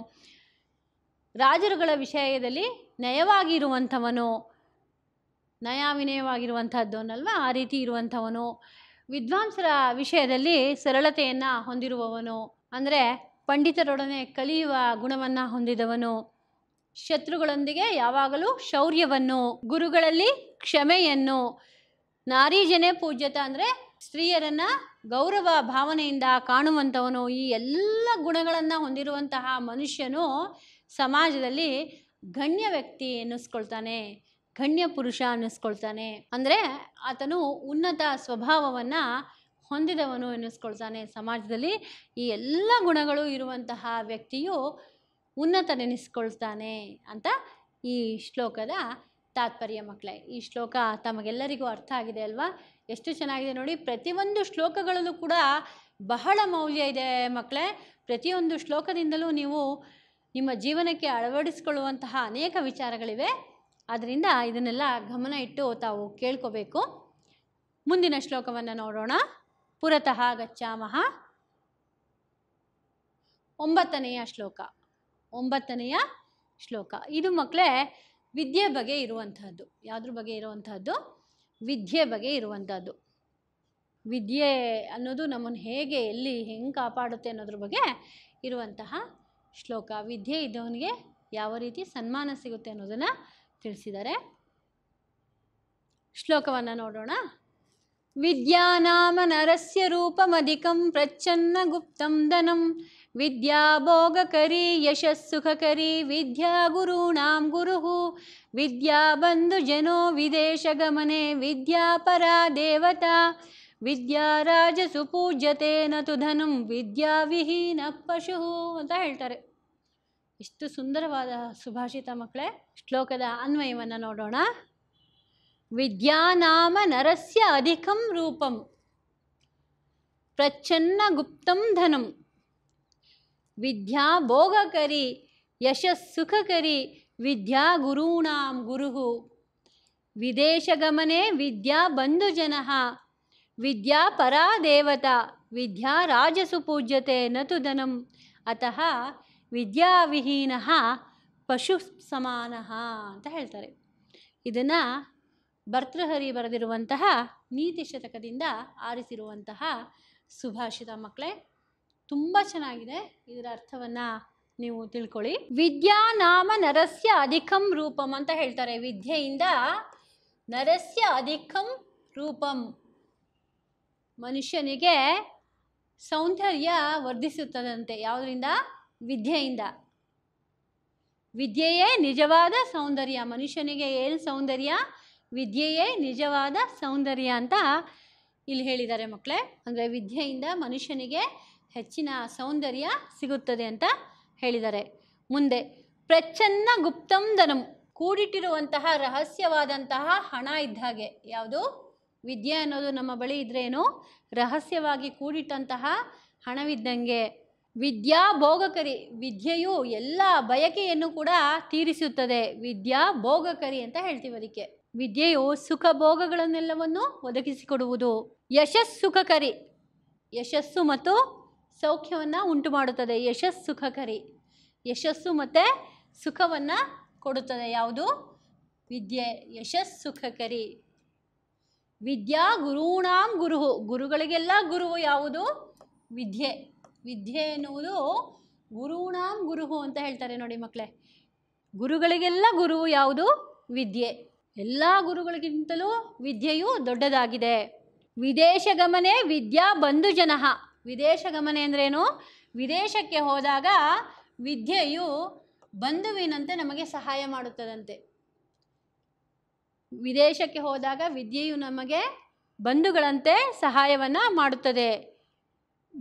ರಾಜರುಗಳ ವಿಷಯದಲ್ಲಿ ನಯವಾಗಿರುವಂಥವನು ನಯ ವಿನಯವಾಗಿರುವಂಥದ್ದು ಆ ರೀತಿ ಇರುವಂಥವನು ವಿದ್ವಾಂಸರ ವಿಷಯದಲ್ಲಿ ಸರಳತೆಯನ್ನು ಹೊಂದಿರುವವನು ಅಂದರೆ ಪಂಡಿತರೊಡನೆ ಕಲಿಯುವ ಗುಣವನ್ನು ಹೊಂದಿದವನು ಶತ್ರುಗಳೊಂದಿಗೆ ಯಾವಾಗಲೂ ಶೌರ್ಯವನ್ನು ಗುರುಗಳಲ್ಲಿ ಕ್ಷಮೆಯನ್ನು ನಾರೀಜನೇ ಪೂಜ್ಯತ ಅಂದರೆ ಸ್ತ್ರೀಯರನ್ನು ಗೌರವ ಭಾವನೆಯಿಂದ ಕಾಣುವಂಥವನು ಈ ಎಲ್ಲ ಗುಣಗಳನ್ನು ಹೊಂದಿರುವಂತಹ ಮನುಷ್ಯನು ಸಮಾಜದಲ್ಲಿ ಗಣ್ಯ ವ್ಯಕ್ತಿ ಎನ್ನಿಸ್ಕೊಳ್ತಾನೆ ಗಣ್ಯ ಪುರುಷ ಅನ್ನಿಸ್ಕೊಳ್ತಾನೆ ಅಂದರೆ ಆತನು ಉನ್ನತ ಸ್ವಭಾವವನ್ನು ಹೊಂದಿದವನು ಎನ್ನಿಸ್ಕೊಳ್ತಾನೆ ಸಮಾಜದಲ್ಲಿ ಈ ಎಲ್ಲ ಗುಣಗಳು ಇರುವಂತಹ ವ್ಯಕ್ತಿಯು ಉನ್ನತನೆನಿಸ್ಕೊಳ್ತಾನೆ ಅಂತ ಈ ಶ್ಲೋಕದ ತಾತ್ಪರ್ಯ ಮಕ್ಕಳೇ ಈ ಶ್ಲೋಕ ತಮಗೆಲ್ಲರಿಗೂ ಅರ್ಥ ಆಗಿದೆ ಅಲ್ವಾ ಎಷ್ಟು ಚೆನ್ನಾಗಿದೆ ನೋಡಿ ಪ್ರತಿಯೊಂದು ಶ್ಲೋಕಗಳಲ್ಲೂ ಕೂಡ ಬಹಳ ಮೌಲ್ಯ ಇದೆ ಮಕ್ಕಳೇ ಪ್ರತಿಯೊಂದು ಶ್ಲೋಕದಿಂದಲೂ ನೀವು ನಿಮ್ಮ ಜೀವನಕ್ಕೆ ಅಳವಡಿಸಿಕೊಳ್ಳುವಂತಹ ಅನೇಕ ವಿಚಾರಗಳಿವೆ ಆದ್ದರಿಂದ ಇದನ್ನೆಲ್ಲ ಗಮನ ಇಟ್ಟು ತಾವು ಕೇಳ್ಕೋಬೇಕು ಮುಂದಿನ ಶ್ಲೋಕವನ್ನು ನೋಡೋಣ ಪುರತಃ ಗಚ್ಚಾಮಹ ಒಂಬತ್ತನೆಯ ಶ್ಲೋಕ ಒಂಬತ್ತನೆಯ ಶ್ಲೋಕ ಇದು ಮಕ್ಕಳೇ ವಿದ್ಯೆ ಬಗ್ಗೆ ಇರುವಂತಹದ್ದು ಯಾವುದ್ರ ಬಗ್ಗೆ ಇರುವಂತಹದ್ದು ವಿದ್ಯೆ ಬಗ್ಗೆ ಇರುವಂಥದ್ದು ವಿದ್ಯೆ ಅನ್ನೋದು ನಮ್ಮನ್ನು ಹೇಗೆ ಎಲ್ಲಿ ಹೆಂಗೆ ಕಾಪಾಡುತ್ತೆ ಅನ್ನೋದ್ರ ಬಗ್ಗೆ ಇರುವಂತಹ ಶ್ಲೋಕ ವಿದ್ಯೆ ಇದ್ದವನಿಗೆ ಯಾವ ರೀತಿ ಸನ್ಮಾನ ಸಿಗುತ್ತೆ ಅನ್ನೋದನ್ನು ತಿಳಿಸಿದ್ದಾರೆ ಶ್ಲೋಕವನ್ನು ನೋಡೋಣ ವಿದ್ಯಾನಾಮ ನರಸ್ಯ ರೂಪಮಧಿಕಂ ಪ್ರಚ್ಛನ್ನ ಗುಪ್ತಂ ಧನಂ ವಿದ್ಯಾಭೋಗಕರಿ ಯಶಸ್ಸುಖಕರಿ ವಿದ್ಯಾ ಜನೋ ವಿದೇಶ ಗಮನೆ ವಿದೇಶಗಮನೆ ವಿದ್ಯಾಪರ ದೇವತಾ ವಿದ್ಯಾರಾಜ ಸುಪೂಜ್ಯತೆ ನತು ಧನಂ ವಿದ್ಯಾವಿಹೀನ ಪಶು ಅಂತ ಹೇಳ್ತಾರೆ ಇಷ್ಟು ಸುಂದರವಾದ ಸುಭಾಷಿತ ಮಕ್ಕಳೇ ಶ್ಲೋಕದ ಅನ್ವಯವನ್ನು ನೋಡೋಣ ವಿದ್ಯಾನಾಮ ನರಸ್ಯ ಅಧಿಕಂ ರೂಪಂ ಪ್ರಚ್ಛನ್ನ ಗುಪ್ತಂ ಧನಂ ವಿದ್ಯಾ ಭೋಗಕರಿ ಯಶಸ್ಸುಖಕರಿ ವಿದ್ಯಾ ಗುರುಣಾಂ ಗುರುಹು ವಿದೇಶಗಮನೆ ವಿದ್ಯಾ ಬಂಧುಜನಃ ವಿದ್ಯಾ ಪರಾ ದೇವತಾ ವಿದ್ಯಾ ರಾಜಸು ಪೂಜ್ಯತೆ ನತು ಧನಂ ಅತಃ ವಿದ್ಯಾವಿಹೀನ ಪಶು ಸಮಾನ ಅಂತ ಹೇಳ್ತಾರೆ ಇದನ್ನು ಭರ್ತೃಹರಿ ಬರೆದಿರುವಂತಹ ನೀತಿ ಶತಕದಿಂದ ಆರಿಸಿರುವಂತಹ ಸುಭಾಷಿತ ಮಕ್ಕಳೇ ತುಂಬ ಚೆನ್ನಾಗಿದೆ ಇದರ ಅರ್ಥವನ್ನು ನೀವು ತಿಳ್ಕೊಳ್ಳಿ ವಿದ್ಯಾ ನಾಮ ನರಸ್ಯ ಅಧಿಕಂ ರೂಪಂ ಅಂತ ಹೇಳ್ತಾರೆ ವಿದ್ಯೆಯಿಂದ ನರಸ್ಯ ಅಧಿಕಂ ರೂಪಂ ಮನುಷ್ಯನಿಗೆ ಸೌಂದರ್ಯ ವರ್ಧಿಸುತ್ತದಂತೆ ಯಾವುದರಿಂದ ವಿದ್ಯೆಯಿಂದ ವಿದ್ಯೆಯೇ ನಿಜವಾದ ಸೌಂದರ್ಯ ಮನುಷ್ಯನಿಗೆ ಏನು ಸೌಂದರ್ಯ ವಿದ್ಯೆಯೇ ನಿಜವಾದ ಸೌಂದರ್ಯ ಅಂತ ಇಲ್ಲಿ ಹೇಳಿದ್ದಾರೆ ಮಕ್ಕಳೇ ಅಂದರೆ ವಿದ್ಯೆಯಿಂದ ಮನುಷ್ಯನಿಗೆ ಹೆಚ್ಚಿನ ಸೌಂದರ್ಯ ಸಿಗುತ್ತದೆ ಅಂತ ಹೇಳಿದ್ದಾರೆ ಮುಂದೆ ಪ್ರಚನ್ನ ಗುಪ್ತಂಧನಂ ಕೂಡಿಟ್ಟಿರುವಂತಹ ರಹಸ್ಯವಾದಂತಹ ಹಣ ಇದ್ದ ಹಾಗೆ ಯಾವುದು ವಿದ್ಯೆ ಅನ್ನೋದು ನಮ್ಮ ಬಳಿ ಇದ್ರೇನು ರಹಸ್ಯವಾಗಿ ಕೂಡಿಟ್ಟಂತಹ ಹಣವಿದ್ದಂಗೆ ವಿದ್ಯಾ ಭೋಗಕರಿ ವಿದ್ಯೆಯು ಎಲ್ಲ ಬಯಕೆಯನ್ನು ಕೂಡ ತೀರಿಸುತ್ತದೆ ವಿದ್ಯಾ ಭೋಗಕರಿ ಅಂತ ಹೇಳ್ತೀವಿ ಅದಕ್ಕೆ ವಿದ್ಯೆಯು ಸುಖ ಭೋಗಗಳನ್ನೆಲ್ಲವನ್ನು ಒದಗಿಸಿಕೊಡುವುದು ಯಶಸ್ ಸುಖಕರಿ ಯಶಸ್ಸು ಮತ್ತು ಸೌಖ್ಯವನ್ನು ಉಂಟು ಮಾಡುತ್ತದೆ ಯಶಸ್ ಸುಖಕರಿ ಯಶಸ್ಸು ಮತ್ತು ಸುಖವನ್ನು ಕೊಡುತ್ತದೆ ಯಾವುದು ವಿದ್ಯೆ ಯಶಸ್ ಸುಖಕರಿ ವಿದ್ಯಾ ಗುರುಣಾಂ ಗುರುಹು ಗುರುಗಳಿಗೆಲ್ಲ ಗುರುವು ಯಾವುದು ವಿದ್ಯೆ ವಿದ್ಯೆ ಎನ್ನುವುದು ಗುರುಣಾಂ ಗುರುಹು ಅಂತ ಹೇಳ್ತಾರೆ ನೋಡಿ ಮಕ್ಕಳೇ ಗುರುಗಳಿಗೆಲ್ಲ ಗುರು ಯಾವುದು ವಿದ್ಯೆ ಎಲ್ಲ ಗುರುಗಳಿಗಿಂತಲೂ ವಿದ್ಯೆಯು ದೊಡ್ಡದಾಗಿದೆ ವಿದೇಶ ಗಮನೆ ವಿದ್ಯಾ ಬಂಧು ಜನಃ ವಿದೇಶ ಗಮನೆ ಅಂದ್ರೇನು ವಿದೇಶಕ್ಕೆ ಹೋದಾಗ ವಿದ್ಯೆಯು ಬಂಧುವಿನಂತೆ ನಮಗೆ ಸಹಾಯ ಮಾಡುತ್ತದಂತೆ ವಿದೇಶಕ್ಕೆ ಹೋದಾಗ ವಿದ್ಯೆಯು ನಮಗೆ ಬಂಧುಗಳಂತೆ ಸಹಾಯವನ್ನು ಮಾಡುತ್ತದೆ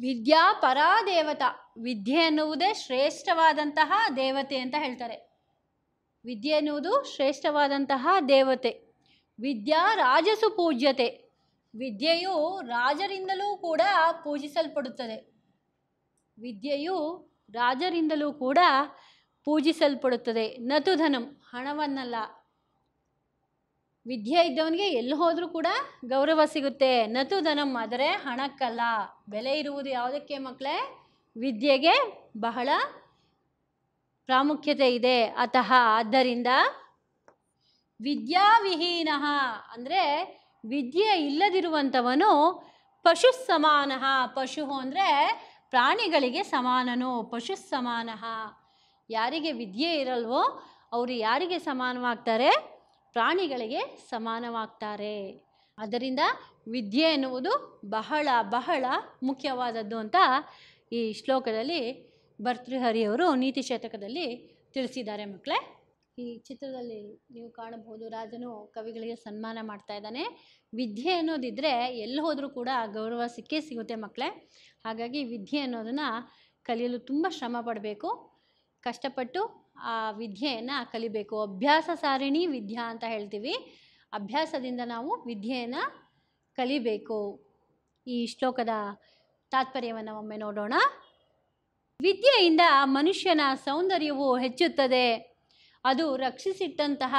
ವಿದ್ಯಾ ಪರಾದೇವತ ವಿದ್ಯೆ ಎನ್ನುವುದೇ ಶ್ರೇಷ್ಠವಾದಂತಹ ದೇವತೆ ಅಂತ ಹೇಳ್ತಾರೆ ವಿದ್ಯೆ ಎನ್ನುವುದು ಶ್ರೇಷ್ಠವಾದಂತಹ ದೇವತೆ ವಿದ್ಯಾ ರಾಜಸು ಪೂಜ್ಯತೆ ವಿದ್ಯೆಯು ರಾಜರಿಂದಲೂ ಕೂಡ ಪೂಜಿಸಲ್ಪಡುತ್ತದೆ ವಿದ್ಯೆಯು ರಾಜರಿಂದಲೂ ಕೂಡ ಪೂಜಿಸಲ್ಪಡುತ್ತದೆ ನತುಧನಂ ಹಣವನ್ನಲ್ಲ ವಿದ್ಯೆ ಇದ್ದವನಿಗೆ ಎಲ್ಲಿ ಹೋದರೂ ಕೂಡ ಗೌರವ ಸಿಗುತ್ತೆ ನತು ಧನಂ ಆದರೆ ಹಣಕ್ಕಲ್ಲ ಬೆಲೆ ಇರುವುದು ಯಾವುದಕ್ಕೆ ಮಕ್ಕಳೇ ವಿದ್ಯೆಗೆ ಬಹಳ ಪ್ರಾಮುಖ್ಯತೆ ಇದೆ ಅತಃ ಆದ್ದರಿಂದ ವಿದ್ಯಾವಿಹೀನ ಅಂದರೆ ವಿದ್ಯೆ ಇಲ್ಲದಿರುವಂಥವನು ಪಶು ಸಮಾನ ಪಶು ಅಂದರೆ ಪ್ರಾಣಿಗಳಿಗೆ ಸಮಾನನು ಪಶು ಸಮಾನ ಯಾರಿಗೆ ವಿದ್ಯೆ ಇರಲ್ವೋ ಅವರು ಯಾರಿಗೆ ಸಮಾನವಾಗ್ತಾರೆ ಪ್ರಾಣಿಗಳಿಗೆ ಸಮಾನವಾಗ್ತಾರೆ ಅದರಿಂದ ವಿದ್ಯೆ ಎನ್ನುವುದು ಬಹಳ ಬಹಳ ಮುಖ್ಯವಾದದ್ದು ಅಂತ ಈ ಶ್ಲೋಕದಲ್ಲಿ ಭರ್ತೃಹರಿಯವರು ನೀತಿ ಶತಕದಲ್ಲಿ ತಿಳಿಸಿದ್ದಾರೆ ಮಕ್ಕಳೇ ಈ ಚಿತ್ರದಲ್ಲಿ ನೀವು ಕಾಣಬಹುದು ರಾಜನು ಕವಿಗಳಿಗೆ ಸನ್ಮಾನ ಮಾಡ್ತಾ ಇದ್ದಾನೆ ವಿದ್ಯೆ ಅನ್ನೋದಿದ್ದರೆ ಎಲ್ಲಿ ಹೋದರೂ ಕೂಡ ಗೌರವ ಸಿಕ್ಕೇ ಸಿಗುತ್ತೆ ಮಕ್ಕಳೇ ಹಾಗಾಗಿ ವಿದ್ಯೆ ಅನ್ನೋದನ್ನು ಕಲಿಯಲು ತುಂಬ ಶ್ರಮ ಪಡಬೇಕು ಕಷ್ಟಪಟ್ಟು ಆ ವಿದ್ಯೆಯನ್ನು ಕಲಿಬೇಕು ಅಭ್ಯಾಸ ಸಾರಿಣಿ ವಿದ್ಯಾ ಅಂತ ಹೇಳ್ತೀವಿ ಅಭ್ಯಾಸದಿಂದ ನಾವು ವಿದ್ಯೆಯನ್ನು ಕಲಿಬೇಕು ಈ ಶ್ಲೋಕದ ತಾತ್ಪರ್ಯವನ್ನು ಒಮ್ಮೆ ನೋಡೋಣ ವಿದ್ಯೆಯಿಂದ ಮನುಷ್ಯನ ಸೌಂದರ್ಯವು ಹೆಚ್ಚುತ್ತದೆ ಅದು ರಕ್ಷಿಸಿಟ್ಟಂತಹ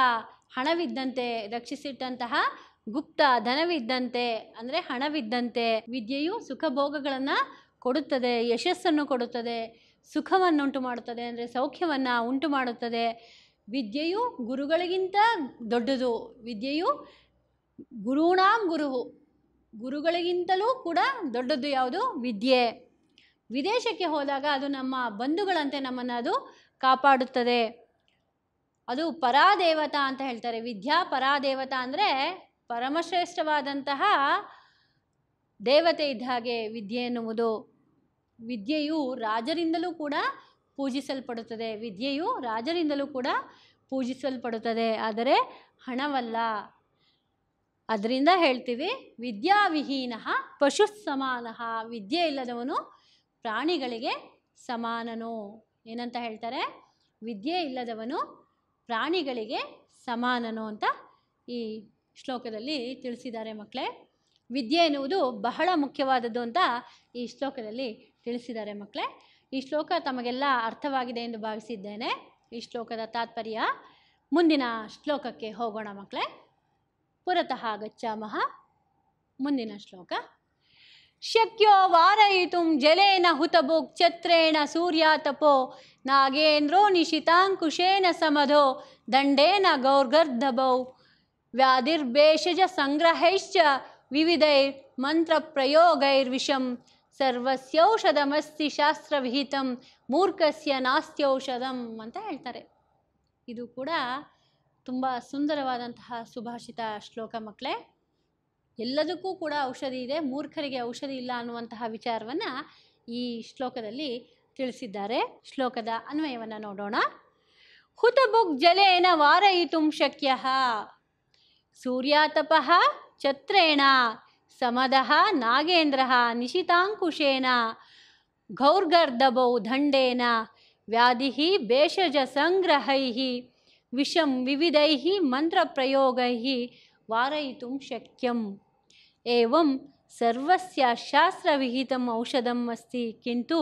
ಹಣವಿದ್ದಂತೆ ರಕ್ಷಿಸಿಟ್ಟಂತಹ ಗುಪ್ತ ಧನವಿದ್ದಂತೆ ಅಂದರೆ ಹಣವಿದ್ದಂತೆ ವಿದ್ಯೆಯು ಸುಖಭೋಗಗಳನ್ನು ಕೊಡುತ್ತದೆ ಯಶಸ್ಸನ್ನು ಕೊಡುತ್ತದೆ ಸುಖವನ್ನುಂಟು ಮಾಡುತ್ತದೆ ಅಂದರೆ ಸೌಖ್ಯವನ್ನು ಉಂಟು ಮಾಡುತ್ತದೆ ವಿದ್ಯೆಯು ಗುರುಗಳಿಗಿಂತ ದೊಡ್ಡದು ವಿದ್ಯೆಯು ಗುರುಣಾಂ ಗುರುವು ಗುರುಗಳಿಗಿಂತಲೂ ಕೂಡ ದೊಡ್ಡದು ಯಾವುದು ವಿದ್ಯೆ ವಿದೇಶಕ್ಕೆ ಹೋದಾಗ ಅದು ನಮ್ಮ ಬಂಧುಗಳಂತೆ ನಮ್ಮನ್ನು ಅದು ಕಾಪಾಡುತ್ತದೆ ಅದು ಪರಾದೇವತಾ ಅಂತ ಹೇಳ್ತಾರೆ ವಿದ್ಯಾ ಪರಾದೇವತಾ ಅಂದರೆ ಪರಮಶ್ರೇಷ್ಠವಾದಂತಹ ದೇವತೆ ಇದ್ದ ಹಾಗೆ ವಿದ್ಯೆ ಎನ್ನುವುದು ವಿದ್ಯೆಯು ರಾಜರಿಂದಲೂ ಕೂಡ ಪೂಜಿಸಲ್ಪಡುತ್ತದೆ ವಿದ್ಯೆಯು ರಾಜರಿಂದಲೂ ಕೂಡ ಪೂಜಿಸಲ್ಪಡುತ್ತದೆ ಆದರೆ ಹಣವಲ್ಲ ಅದರಿಂದ ಹೇಳ್ತೀವಿ ವಿದ್ಯಾವಿಹೀನ ಪಶು ಸಮಾನ ವಿದ್ಯೆ ಇಲ್ಲದವನು ಪ್ರಾಣಿಗಳಿಗೆ ಸಮಾನನು ಏನಂತ ಹೇಳ್ತಾರೆ ವಿದ್ಯೆ ಇಲ್ಲದವನು ಪ್ರಾಣಿಗಳಿಗೆ ಸಮಾನನು ಅಂತ ಈ ಶ್ಲೋಕದಲ್ಲಿ ತಿಳಿಸಿದ್ದಾರೆ ಮಕ್ಕಳೇ ವಿದ್ಯೆ ಎನ್ನುವುದು ಬಹಳ ಮುಖ್ಯವಾದದ್ದು ಅಂತ ಈ ಶ್ಲೋಕದಲ್ಲಿ ತಿಳಿಸಿದ್ದಾರೆ ಮಕ್ಕಳೇ ಈ ಶ್ಲೋಕ ತಮಗೆಲ್ಲ ಅರ್ಥವಾಗಿದೆ ಎಂದು ಭಾವಿಸಿದ್ದೇನೆ ಈ ಶ್ಲೋಕದ ತಾತ್ಪರ್ಯ ಮುಂದಿನ ಶ್ಲೋಕಕ್ಕೆ ಹೋಗೋಣ ಮಕ್ಕಳೇ ಪುರತಃ ಗಚ್ಚಾಮಹ ಮುಂದಿನ ಶ್ಲೋಕ ಶಕ್ಯೋ ವಾರಯಿತು ಜಲೇನ ಹುತಭುಕ್ ಛತ್ರೇಣ ಸೂರ್ಯಾತಪೋ ನಾಗೇಂದ್ರೋ ನಿಶಿತಾಂಕುಶೇನ ಸಮಧೋ ದಂಡೇನ ಗೌರ್ಗರ್ಧಭೌ ವ್ಯಾಧಿರ್ಭೇಷಜ ಸಂಗ್ರಹೈಶ್ಚ ವಿವಿಧೈರ್ ಮಂತ್ರ ಪ್ರಯೋಗೈರ್ವಿಷಂ ಸರ್ವಸ್ಯೌಷಧಮಸ್ತಿ ಶಾಸ್ತ್ರವಿಹಿತಂ ಮೂರ್ಖಸ್ಯ ನಾಸ್ತ್ಯೌಷಧಂ ಅಂತ ಹೇಳ್ತಾರೆ ಇದು ಕೂಡ ತುಂಬ ಸುಂದರವಾದಂತಹ ಸುಭಾಷಿತ ಶ್ಲೋಕ ಮಕ್ಕಳೇ ಎಲ್ಲದಕ್ಕೂ ಕೂಡ ಔಷಧಿ ಇದೆ ಮೂರ್ಖರಿಗೆ ಔಷಧಿ ಇಲ್ಲ ಅನ್ನುವಂತಹ ವಿಚಾರವನ್ನು ಈ ಶ್ಲೋಕದಲ್ಲಿ ತಿಳಿಸಿದ್ದಾರೆ ಶ್ಲೋಕದ ಅನ್ವಯವನ್ನು ನೋಡೋಣ ಹುತಬುಗ್ ಜಲೇನ ವಾರಯಿತು ಶಕ್ಯ ಸೂರ್ಯಾತಪ ಛತ್ರೇಣ ಸಮದಃ ನಾಗೇಂದ್ರ ನಿಶಿತಾಂಕುಶೇನ ಗೌರ್ಗರ್ದಭೌ ದಂಡೇನ ವ್ಯಾಧಿ ಭೇಷಜ ಸಂಗ್ರಹೈ ವಿಷಂ ವಿವಿಧೈ ಪ್ರಯೋಗೈ ವಾರಯಿತು ಶಕ್ಯಂ ಏವಂ ಸರ್ವಸ್ಯ ಶಾಸ್ತ್ರವಿಹಿತಂ ಔಷಧಂ ಅಸ್ತಿ ಕಿಂತು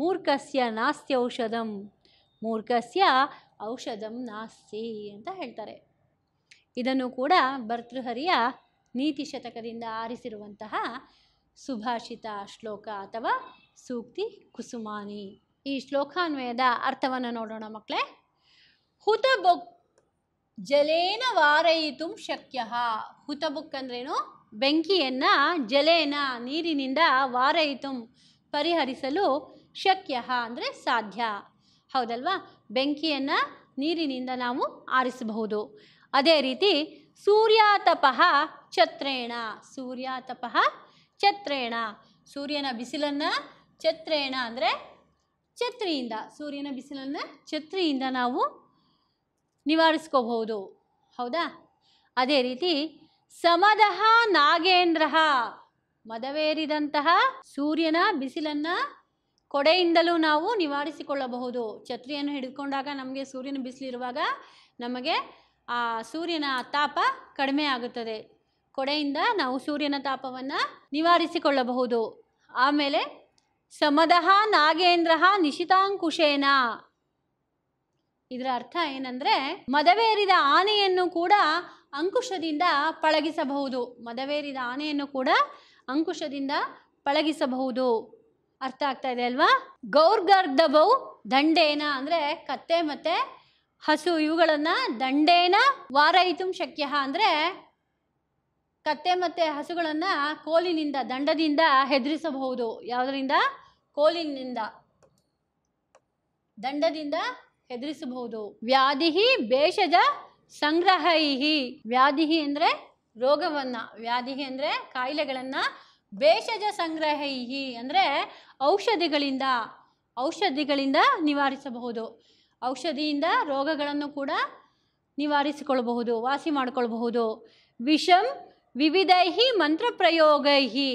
ಮೂರ್ಖಸ್ಯ ಔಷಧಂ ಮೂರ್ಖಸ್ಯ ಔಷಧಂ ನಾಸ್ತಿ ಅಂತ ಹೇಳ್ತಾರೆ ಇದನ್ನು ಕೂಡ ಭರ್ತೃಹರಿಯ ನೀತಿ ಶತಕದಿಂದ ಆರಿಸಿರುವಂತಹ ಸುಭಾಷಿತ ಶ್ಲೋಕ ಅಥವಾ ಸೂಕ್ತಿ ಕುಸುಮಾನಿ ಈ ಶ್ಲೋಕಾನ್ವಯದ ಅರ್ಥವನ್ನು ನೋಡೋಣ ಮಕ್ಕಳೇ ಹುತಬೊಕ್ ಜಲೇನ ವಾರಯಿತು ಶಕ್ಯ ಹುತಬುಕ್ ಅಂದ್ರೇನು ಬೆಂಕಿಯನ್ನು ಜಲೇನ ನೀರಿನಿಂದ ವಾರಯಿತು ಪರಿಹರಿಸಲು ಶಕ್ಯ ಅಂದರೆ ಸಾಧ್ಯ ಹೌದಲ್ವಾ ಬೆಂಕಿಯನ್ನು ನೀರಿನಿಂದ ನಾವು ಆರಿಸಬಹುದು ಅದೇ ರೀತಿ ಸೂರ್ಯಾತಪ ಛತ್ರೇಣ ಸೂರ್ಯಾತಪ ಛತ್ರೇಣ ಸೂರ್ಯನ ಬಿಸಿಲನ್ನು ಛತ್ರೇಣ ಅಂದರೆ ಛತ್ರಿಯಿಂದ ಸೂರ್ಯನ ಬಿಸಿಲನ್ನು ಛತ್ರಿಯಿಂದ ನಾವು ನಿವಾರಿಸ್ಕೋಬಹುದು ಹೌದಾ ಅದೇ ರೀತಿ ಸಮದಹ ನಾಗೇಂದ್ರ ಮದವೇರಿದಂತಹ ಸೂರ್ಯನ ಬಿಸಿಲನ್ನು ಕೊಡೆಯಿಂದಲೂ ನಾವು ನಿವಾರಿಸಿಕೊಳ್ಳಬಹುದು ಛತ್ರಿಯನ್ನು ಹಿಡಿದುಕೊಂಡಾಗ ನಮಗೆ ಸೂರ್ಯನ ಬಿಸಿಲಿರುವಾಗ ನಮಗೆ ಆ ಸೂರ್ಯನ ತಾಪ ಕಡಿಮೆ ಆಗುತ್ತದೆ ಕೊಡೆಯಿಂದ ನಾವು ಸೂರ್ಯನ ತಾಪವನ್ನು ನಿವಾರಿಸಿಕೊಳ್ಳಬಹುದು ಆಮೇಲೆ ಸಮದಹ ನಾಗೇಂದ್ರ ನಿಶಿತಾಂಕುಶೇನ ಇದರ ಅರ್ಥ ಏನಂದರೆ ಮದವೇರಿದ ಆನೆಯನ್ನು ಕೂಡ ಅಂಕುಶದಿಂದ ಪಳಗಿಸಬಹುದು ಮದವೇರಿದ ಆನೆಯನ್ನು ಕೂಡ ಅಂಕುಶದಿಂದ ಪಳಗಿಸಬಹುದು ಅರ್ಥ ಆಗ್ತಾ ಇದೆ ಅಲ್ವಾ ಗೌರ್ಗರ್ಧವು ದಂಡೇನ ಅಂದರೆ ಕತ್ತೆ ಮತ್ತೆ ಹಸು ಇವುಗಳನ್ನು ದಂಡೇನ ವಾರಯಿತು ಶಕ್ಯ ಅಂದರೆ ಕತ್ತೆ ಮತ್ತೆ ಹಸುಗಳನ್ನು ಕೋಲಿನಿಂದ ದಂಡದಿಂದ ಹೆದರಿಸಬಹುದು ಯಾವುದರಿಂದ ಕೋಲಿನಿಂದ ದಂಡದಿಂದ ಹೆದರಿಸಬಹುದು ವ್ಯಾಧಿಹಿ ಬೇಷಜ ಸಂಗ್ರಹೈಹಿ ವ್ಯಾಧಿಹಿ ಅಂದ್ರೆ ರೋಗವನ್ನು ವ್ಯಾಧಿ ಅಂದರೆ ಕಾಯಿಲೆಗಳನ್ನು ಬೇಷಜ ಸಂಗ್ರಹೈಹಿ ಅಂದರೆ ಔಷಧಿಗಳಿಂದ ಔಷಧಿಗಳಿಂದ ನಿವಾರಿಸಬಹುದು ಔಷಧಿಯಿಂದ ರೋಗಗಳನ್ನು ಕೂಡ ನಿವಾರಿಸಿಕೊಳ್ಳಬಹುದು ವಾಸಿ ಮಾಡಿಕೊಳ್ಬಹುದು ವಿಷಂ ವಿವಿಧೈಹಿ ಮಂತ್ರಪ್ರಯೋಗೈಹಿ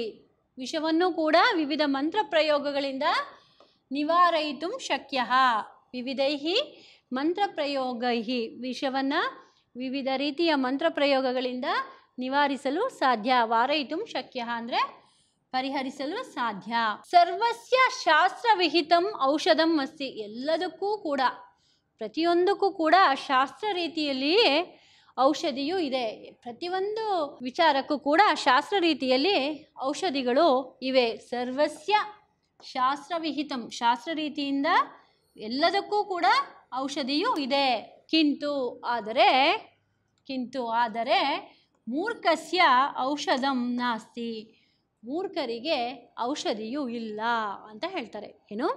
ವಿಷವನ್ನು ಕೂಡ ವಿವಿಧ ಮಂತ್ರಪ್ರಯೋಗಗಳಿಂದ ನಿವಾರಯಿತು ಶಕ್ಯ ವಿವಿಧೈಹಿ ಪ್ರಯೋಗೈಹಿ ವಿಷವನ್ನು ವಿವಿಧ ರೀತಿಯ ಮಂತ್ರಪ್ರಯೋಗಗಳಿಂದ ನಿವಾರಿಸಲು ಸಾಧ್ಯ ವಾರಯಿತು ಶಕ್ಯ ಅಂದರೆ ಪರಿಹರಿಸಲು ಸಾಧ್ಯ ಸರ್ವಸ್ಯ ಶಾಸ್ತ್ರವಿಹಿತಂ ಔಷಧಂ ಅಸ್ತಿ ಎಲ್ಲದಕ್ಕೂ ಕೂಡ ಪ್ರತಿಯೊಂದಕ್ಕೂ ಕೂಡ ಶಾಸ್ತ್ರ ರೀತಿಯಲ್ಲಿಯೇ ಔಷಧಿಯೂ ಇದೆ ಪ್ರತಿಯೊಂದು ವಿಚಾರಕ್ಕೂ ಕೂಡ ಶಾಸ್ತ್ರ ರೀತಿಯಲ್ಲಿ ಔಷಧಿಗಳು ಇವೆ ಸರ್ವಸ್ಯ ಶಾಸ್ತ್ರವಿಹಿತಂ ಶಾಸ್ತ್ರ ರೀತಿಯಿಂದ ಎಲ್ಲದಕ್ಕೂ ಕೂಡ ಔಷಧಿಯೂ ಇದೆ ಕಿಂತು ಆದರೆ ಕಿಂತು ಆದರೆ ಮೂರ್ಖಸ್ಯ ಔಷಧಂ ನಾಸ್ತಿ ಮೂರ್ಖರಿಗೆ ಔಷಧಿಯೂ ಇಲ್ಲ ಅಂತ ಹೇಳ್ತಾರೆ ಏನು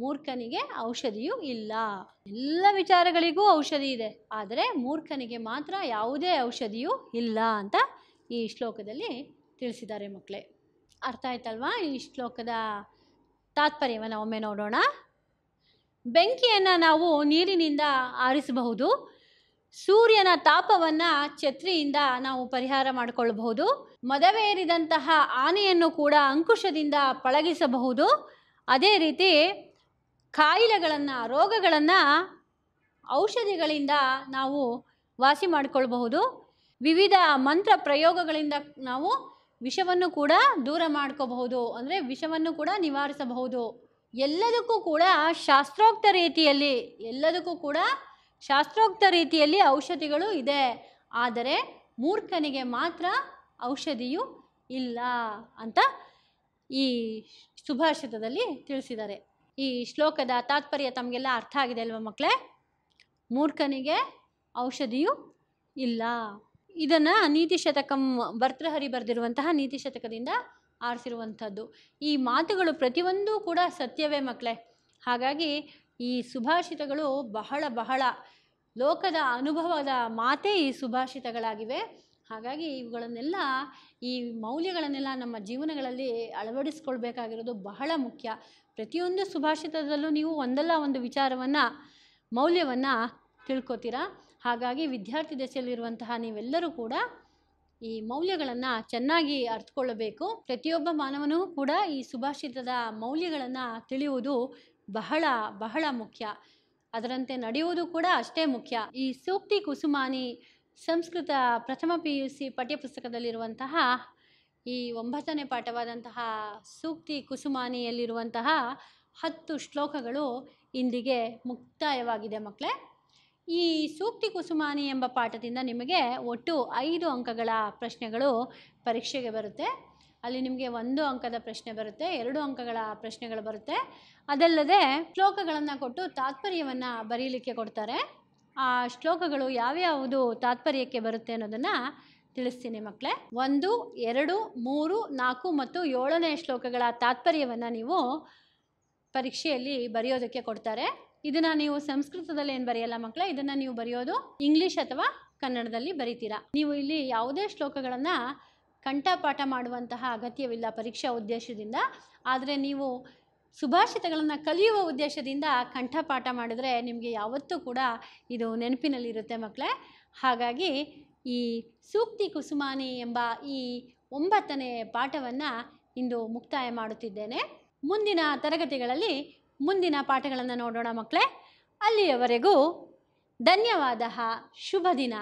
ಮೂರ್ಖನಿಗೆ ಔಷಧಿಯೂ ಇಲ್ಲ ಎಲ್ಲ ವಿಚಾರಗಳಿಗೂ ಔಷಧಿ ಇದೆ ಆದರೆ ಮೂರ್ಖನಿಗೆ ಮಾತ್ರ ಯಾವುದೇ ಔಷಧಿಯೂ ಇಲ್ಲ ಅಂತ ಈ ಶ್ಲೋಕದಲ್ಲಿ ತಿಳಿಸಿದ್ದಾರೆ ಮಕ್ಕಳೇ ಅರ್ಥ ಆಯ್ತಲ್ವಾ ಈ ಶ್ಲೋಕದ ತಾತ್ಪರ್ಯವನ್ನು ಒಮ್ಮೆ ನೋಡೋಣ ಬೆಂಕಿಯನ್ನು ನಾವು ನೀರಿನಿಂದ ಆರಿಸಬಹುದು ಸೂರ್ಯನ ತಾಪವನ್ನು ಛತ್ರಿಯಿಂದ ನಾವು ಪರಿಹಾರ ಮಾಡಿಕೊಳ್ಳಬಹುದು ಮದವೇರಿದಂತಹ ಆನೆಯನ್ನು ಕೂಡ ಅಂಕುಶದಿಂದ ಪಳಗಿಸಬಹುದು ಅದೇ ರೀತಿ ಕಾಯಿಲೆಗಳನ್ನು ರೋಗಗಳನ್ನು ಔಷಧಿಗಳಿಂದ ನಾವು ವಾಸಿ ಮಾಡಿಕೊಳ್ಬಹುದು ವಿವಿಧ ಮಂತ್ರ ಪ್ರಯೋಗಗಳಿಂದ ನಾವು ವಿಷವನ್ನು ಕೂಡ ದೂರ ಮಾಡ್ಕೋಬಹುದು ಅಂದರೆ ವಿಷವನ್ನು ಕೂಡ ನಿವಾರಿಸಬಹುದು ಎಲ್ಲದಕ್ಕೂ ಕೂಡ ಶಾಸ್ತ್ರೋಕ್ತ ರೀತಿಯಲ್ಲಿ ಎಲ್ಲದಕ್ಕೂ ಕೂಡ ಶಾಸ್ತ್ರೋಕ್ತ ರೀತಿಯಲ್ಲಿ ಔಷಧಿಗಳು ಇದೆ ಆದರೆ ಮೂರ್ಖನಿಗೆ ಮಾತ್ರ ಔಷಧಿಯು ಇಲ್ಲ ಅಂತ ಈ ಸುಭಾಷಿತದಲ್ಲಿ ತಿಳಿಸಿದ್ದಾರೆ ಈ ಶ್ಲೋಕದ ತಾತ್ಪರ್ಯ ತಮಗೆಲ್ಲ ಅರ್ಥ ಆಗಿದೆ ಅಲ್ವ ಮಕ್ಕಳೇ ಮೂರ್ಖನಿಗೆ ಔಷಧಿಯೂ ಇಲ್ಲ ಇದನ್ನು ನೀತಿ ಶತಕಂ ಭರ್ತೃಹರಿ ಬರೆದಿರುವಂತಹ ನೀತಿ ಶತಕದಿಂದ ಆರಿಸಿರುವಂಥದ್ದು ಈ ಮಾತುಗಳು ಪ್ರತಿಯೊಂದೂ ಕೂಡ ಸತ್ಯವೇ ಮಕ್ಕಳೇ ಹಾಗಾಗಿ ಈ ಸುಭಾಷಿತಗಳು ಬಹಳ ಬಹಳ ಲೋಕದ ಅನುಭವದ ಮಾತೇ ಈ ಸುಭಾಷಿತಗಳಾಗಿವೆ ಹಾಗಾಗಿ ಇವುಗಳನ್ನೆಲ್ಲ ಈ ಮೌಲ್ಯಗಳನ್ನೆಲ್ಲ ನಮ್ಮ ಜೀವನಗಳಲ್ಲಿ ಅಳವಡಿಸ್ಕೊಳ್ಬೇಕಾಗಿರೋದು ಬಹಳ ಮುಖ್ಯ ಪ್ರತಿಯೊಂದು ಸುಭಾಷಿತದಲ್ಲೂ ನೀವು ಒಂದಲ್ಲ ಒಂದು ವಿಚಾರವನ್ನು ಮೌಲ್ಯವನ್ನು ತಿಳ್ಕೊತೀರಾ ಹಾಗಾಗಿ ವಿದ್ಯಾರ್ಥಿ ದೆಸೆಯಲ್ಲಿರುವಂತಹ ನೀವೆಲ್ಲರೂ ಕೂಡ ಈ ಮೌಲ್ಯಗಳನ್ನು ಚೆನ್ನಾಗಿ ಅರ್ಥಕೊಳ್ಳಬೇಕು ಪ್ರತಿಯೊಬ್ಬ ಮಾನವನೂ ಕೂಡ ಈ ಸುಭಾಷಿತದ ಮೌಲ್ಯಗಳನ್ನು ತಿಳಿಯುವುದು ಬಹಳ ಬಹಳ ಮುಖ್ಯ ಅದರಂತೆ ನಡೆಯುವುದು ಕೂಡ ಅಷ್ಟೇ ಮುಖ್ಯ ಈ ಸೂಕ್ತಿ ಕುಸುಮಾನಿ ಸಂಸ್ಕೃತ ಪ್ರಥಮ ಪಿ ಯು ಸಿ ಪಠ್ಯಪುಸ್ತಕದಲ್ಲಿರುವಂತಹ ಈ ಒಂಬತ್ತನೇ ಪಾಠವಾದಂತಹ ಸೂಕ್ತಿ ಕುಸುಮಾನಿಯಲ್ಲಿರುವಂತಹ ಹತ್ತು ಶ್ಲೋಕಗಳು ಇಂದಿಗೆ ಮುಕ್ತಾಯವಾಗಿದೆ ಮಕ್ಕಳೇ ಈ ಸೂಕ್ತಿ ಕುಸುಮಾನಿ ಎಂಬ ಪಾಠದಿಂದ ನಿಮಗೆ ಒಟ್ಟು ಐದು ಅಂಕಗಳ ಪ್ರಶ್ನೆಗಳು ಪರೀಕ್ಷೆಗೆ ಬರುತ್ತೆ ಅಲ್ಲಿ ನಿಮಗೆ ಒಂದು ಅಂಕದ ಪ್ರಶ್ನೆ ಬರುತ್ತೆ ಎರಡು ಅಂಕಗಳ ಪ್ರಶ್ನೆಗಳು ಬರುತ್ತೆ ಅದಲ್ಲದೆ ಶ್ಲೋಕಗಳನ್ನು ಕೊಟ್ಟು ತಾತ್ಪರ್ಯವನ್ನು ಬರೀಲಿಕ್ಕೆ ಕೊಡ್ತಾರೆ ಆ ಶ್ಲೋಕಗಳು ಯಾವ್ಯಾವುದು ತಾತ್ಪರ್ಯಕ್ಕೆ ಬರುತ್ತೆ ಅನ್ನೋದನ್ನು ತಿಳಿಸ್ತೀನಿ ಮಕ್ಕಳೇ ಒಂದು ಎರಡು ಮೂರು ನಾಲ್ಕು ಮತ್ತು ಏಳನೇ ಶ್ಲೋಕಗಳ ತಾತ್ಪರ್ಯವನ್ನು ನೀವು ಪರೀಕ್ಷೆಯಲ್ಲಿ ಬರೆಯೋದಕ್ಕೆ ಕೊಡ್ತಾರೆ ಇದನ್ನು ನೀವು ಸಂಸ್ಕೃತದಲ್ಲಿ ಏನು ಬರೆಯಲ್ಲ ಮಕ್ಕಳೇ ಇದನ್ನು ನೀವು ಬರೆಯೋದು ಇಂಗ್ಲೀಷ್ ಅಥವಾ ಕನ್ನಡದಲ್ಲಿ ಬರಿತೀರಾ ನೀವು ಇಲ್ಲಿ ಯಾವುದೇ ಶ್ಲೋಕಗಳನ್ನು ಕಂಠಪಾಠ ಮಾಡುವಂತಹ ಅಗತ್ಯವಿಲ್ಲ ಪರೀಕ್ಷಾ ಉದ್ದೇಶದಿಂದ ಆದರೆ ನೀವು ಸುಭಾಷಿತಗಳನ್ನು ಕಲಿಯುವ ಉದ್ದೇಶದಿಂದ ಕಂಠಪಾಠ ಮಾಡಿದರೆ ನಿಮಗೆ ಯಾವತ್ತೂ ಕೂಡ ಇದು ನೆನಪಿನಲ್ಲಿರುತ್ತೆ ಮಕ್ಕಳೇ ಹಾಗಾಗಿ ಈ ಸೂಕ್ತಿ ಕುಸುಮಾನಿ ಎಂಬ ಈ ಒಂಬತ್ತನೇ ಪಾಠವನ್ನು ಇಂದು ಮುಕ್ತಾಯ ಮಾಡುತ್ತಿದ್ದೇನೆ ಮುಂದಿನ ತರಗತಿಗಳಲ್ಲಿ ಮುಂದಿನ ಪಾಠಗಳನ್ನು ನೋಡೋಣ ಮಕ್ಕಳೇ ಅಲ್ಲಿಯವರೆಗೂ ಧನ್ಯವಾದ ಶುಭ ದಿನ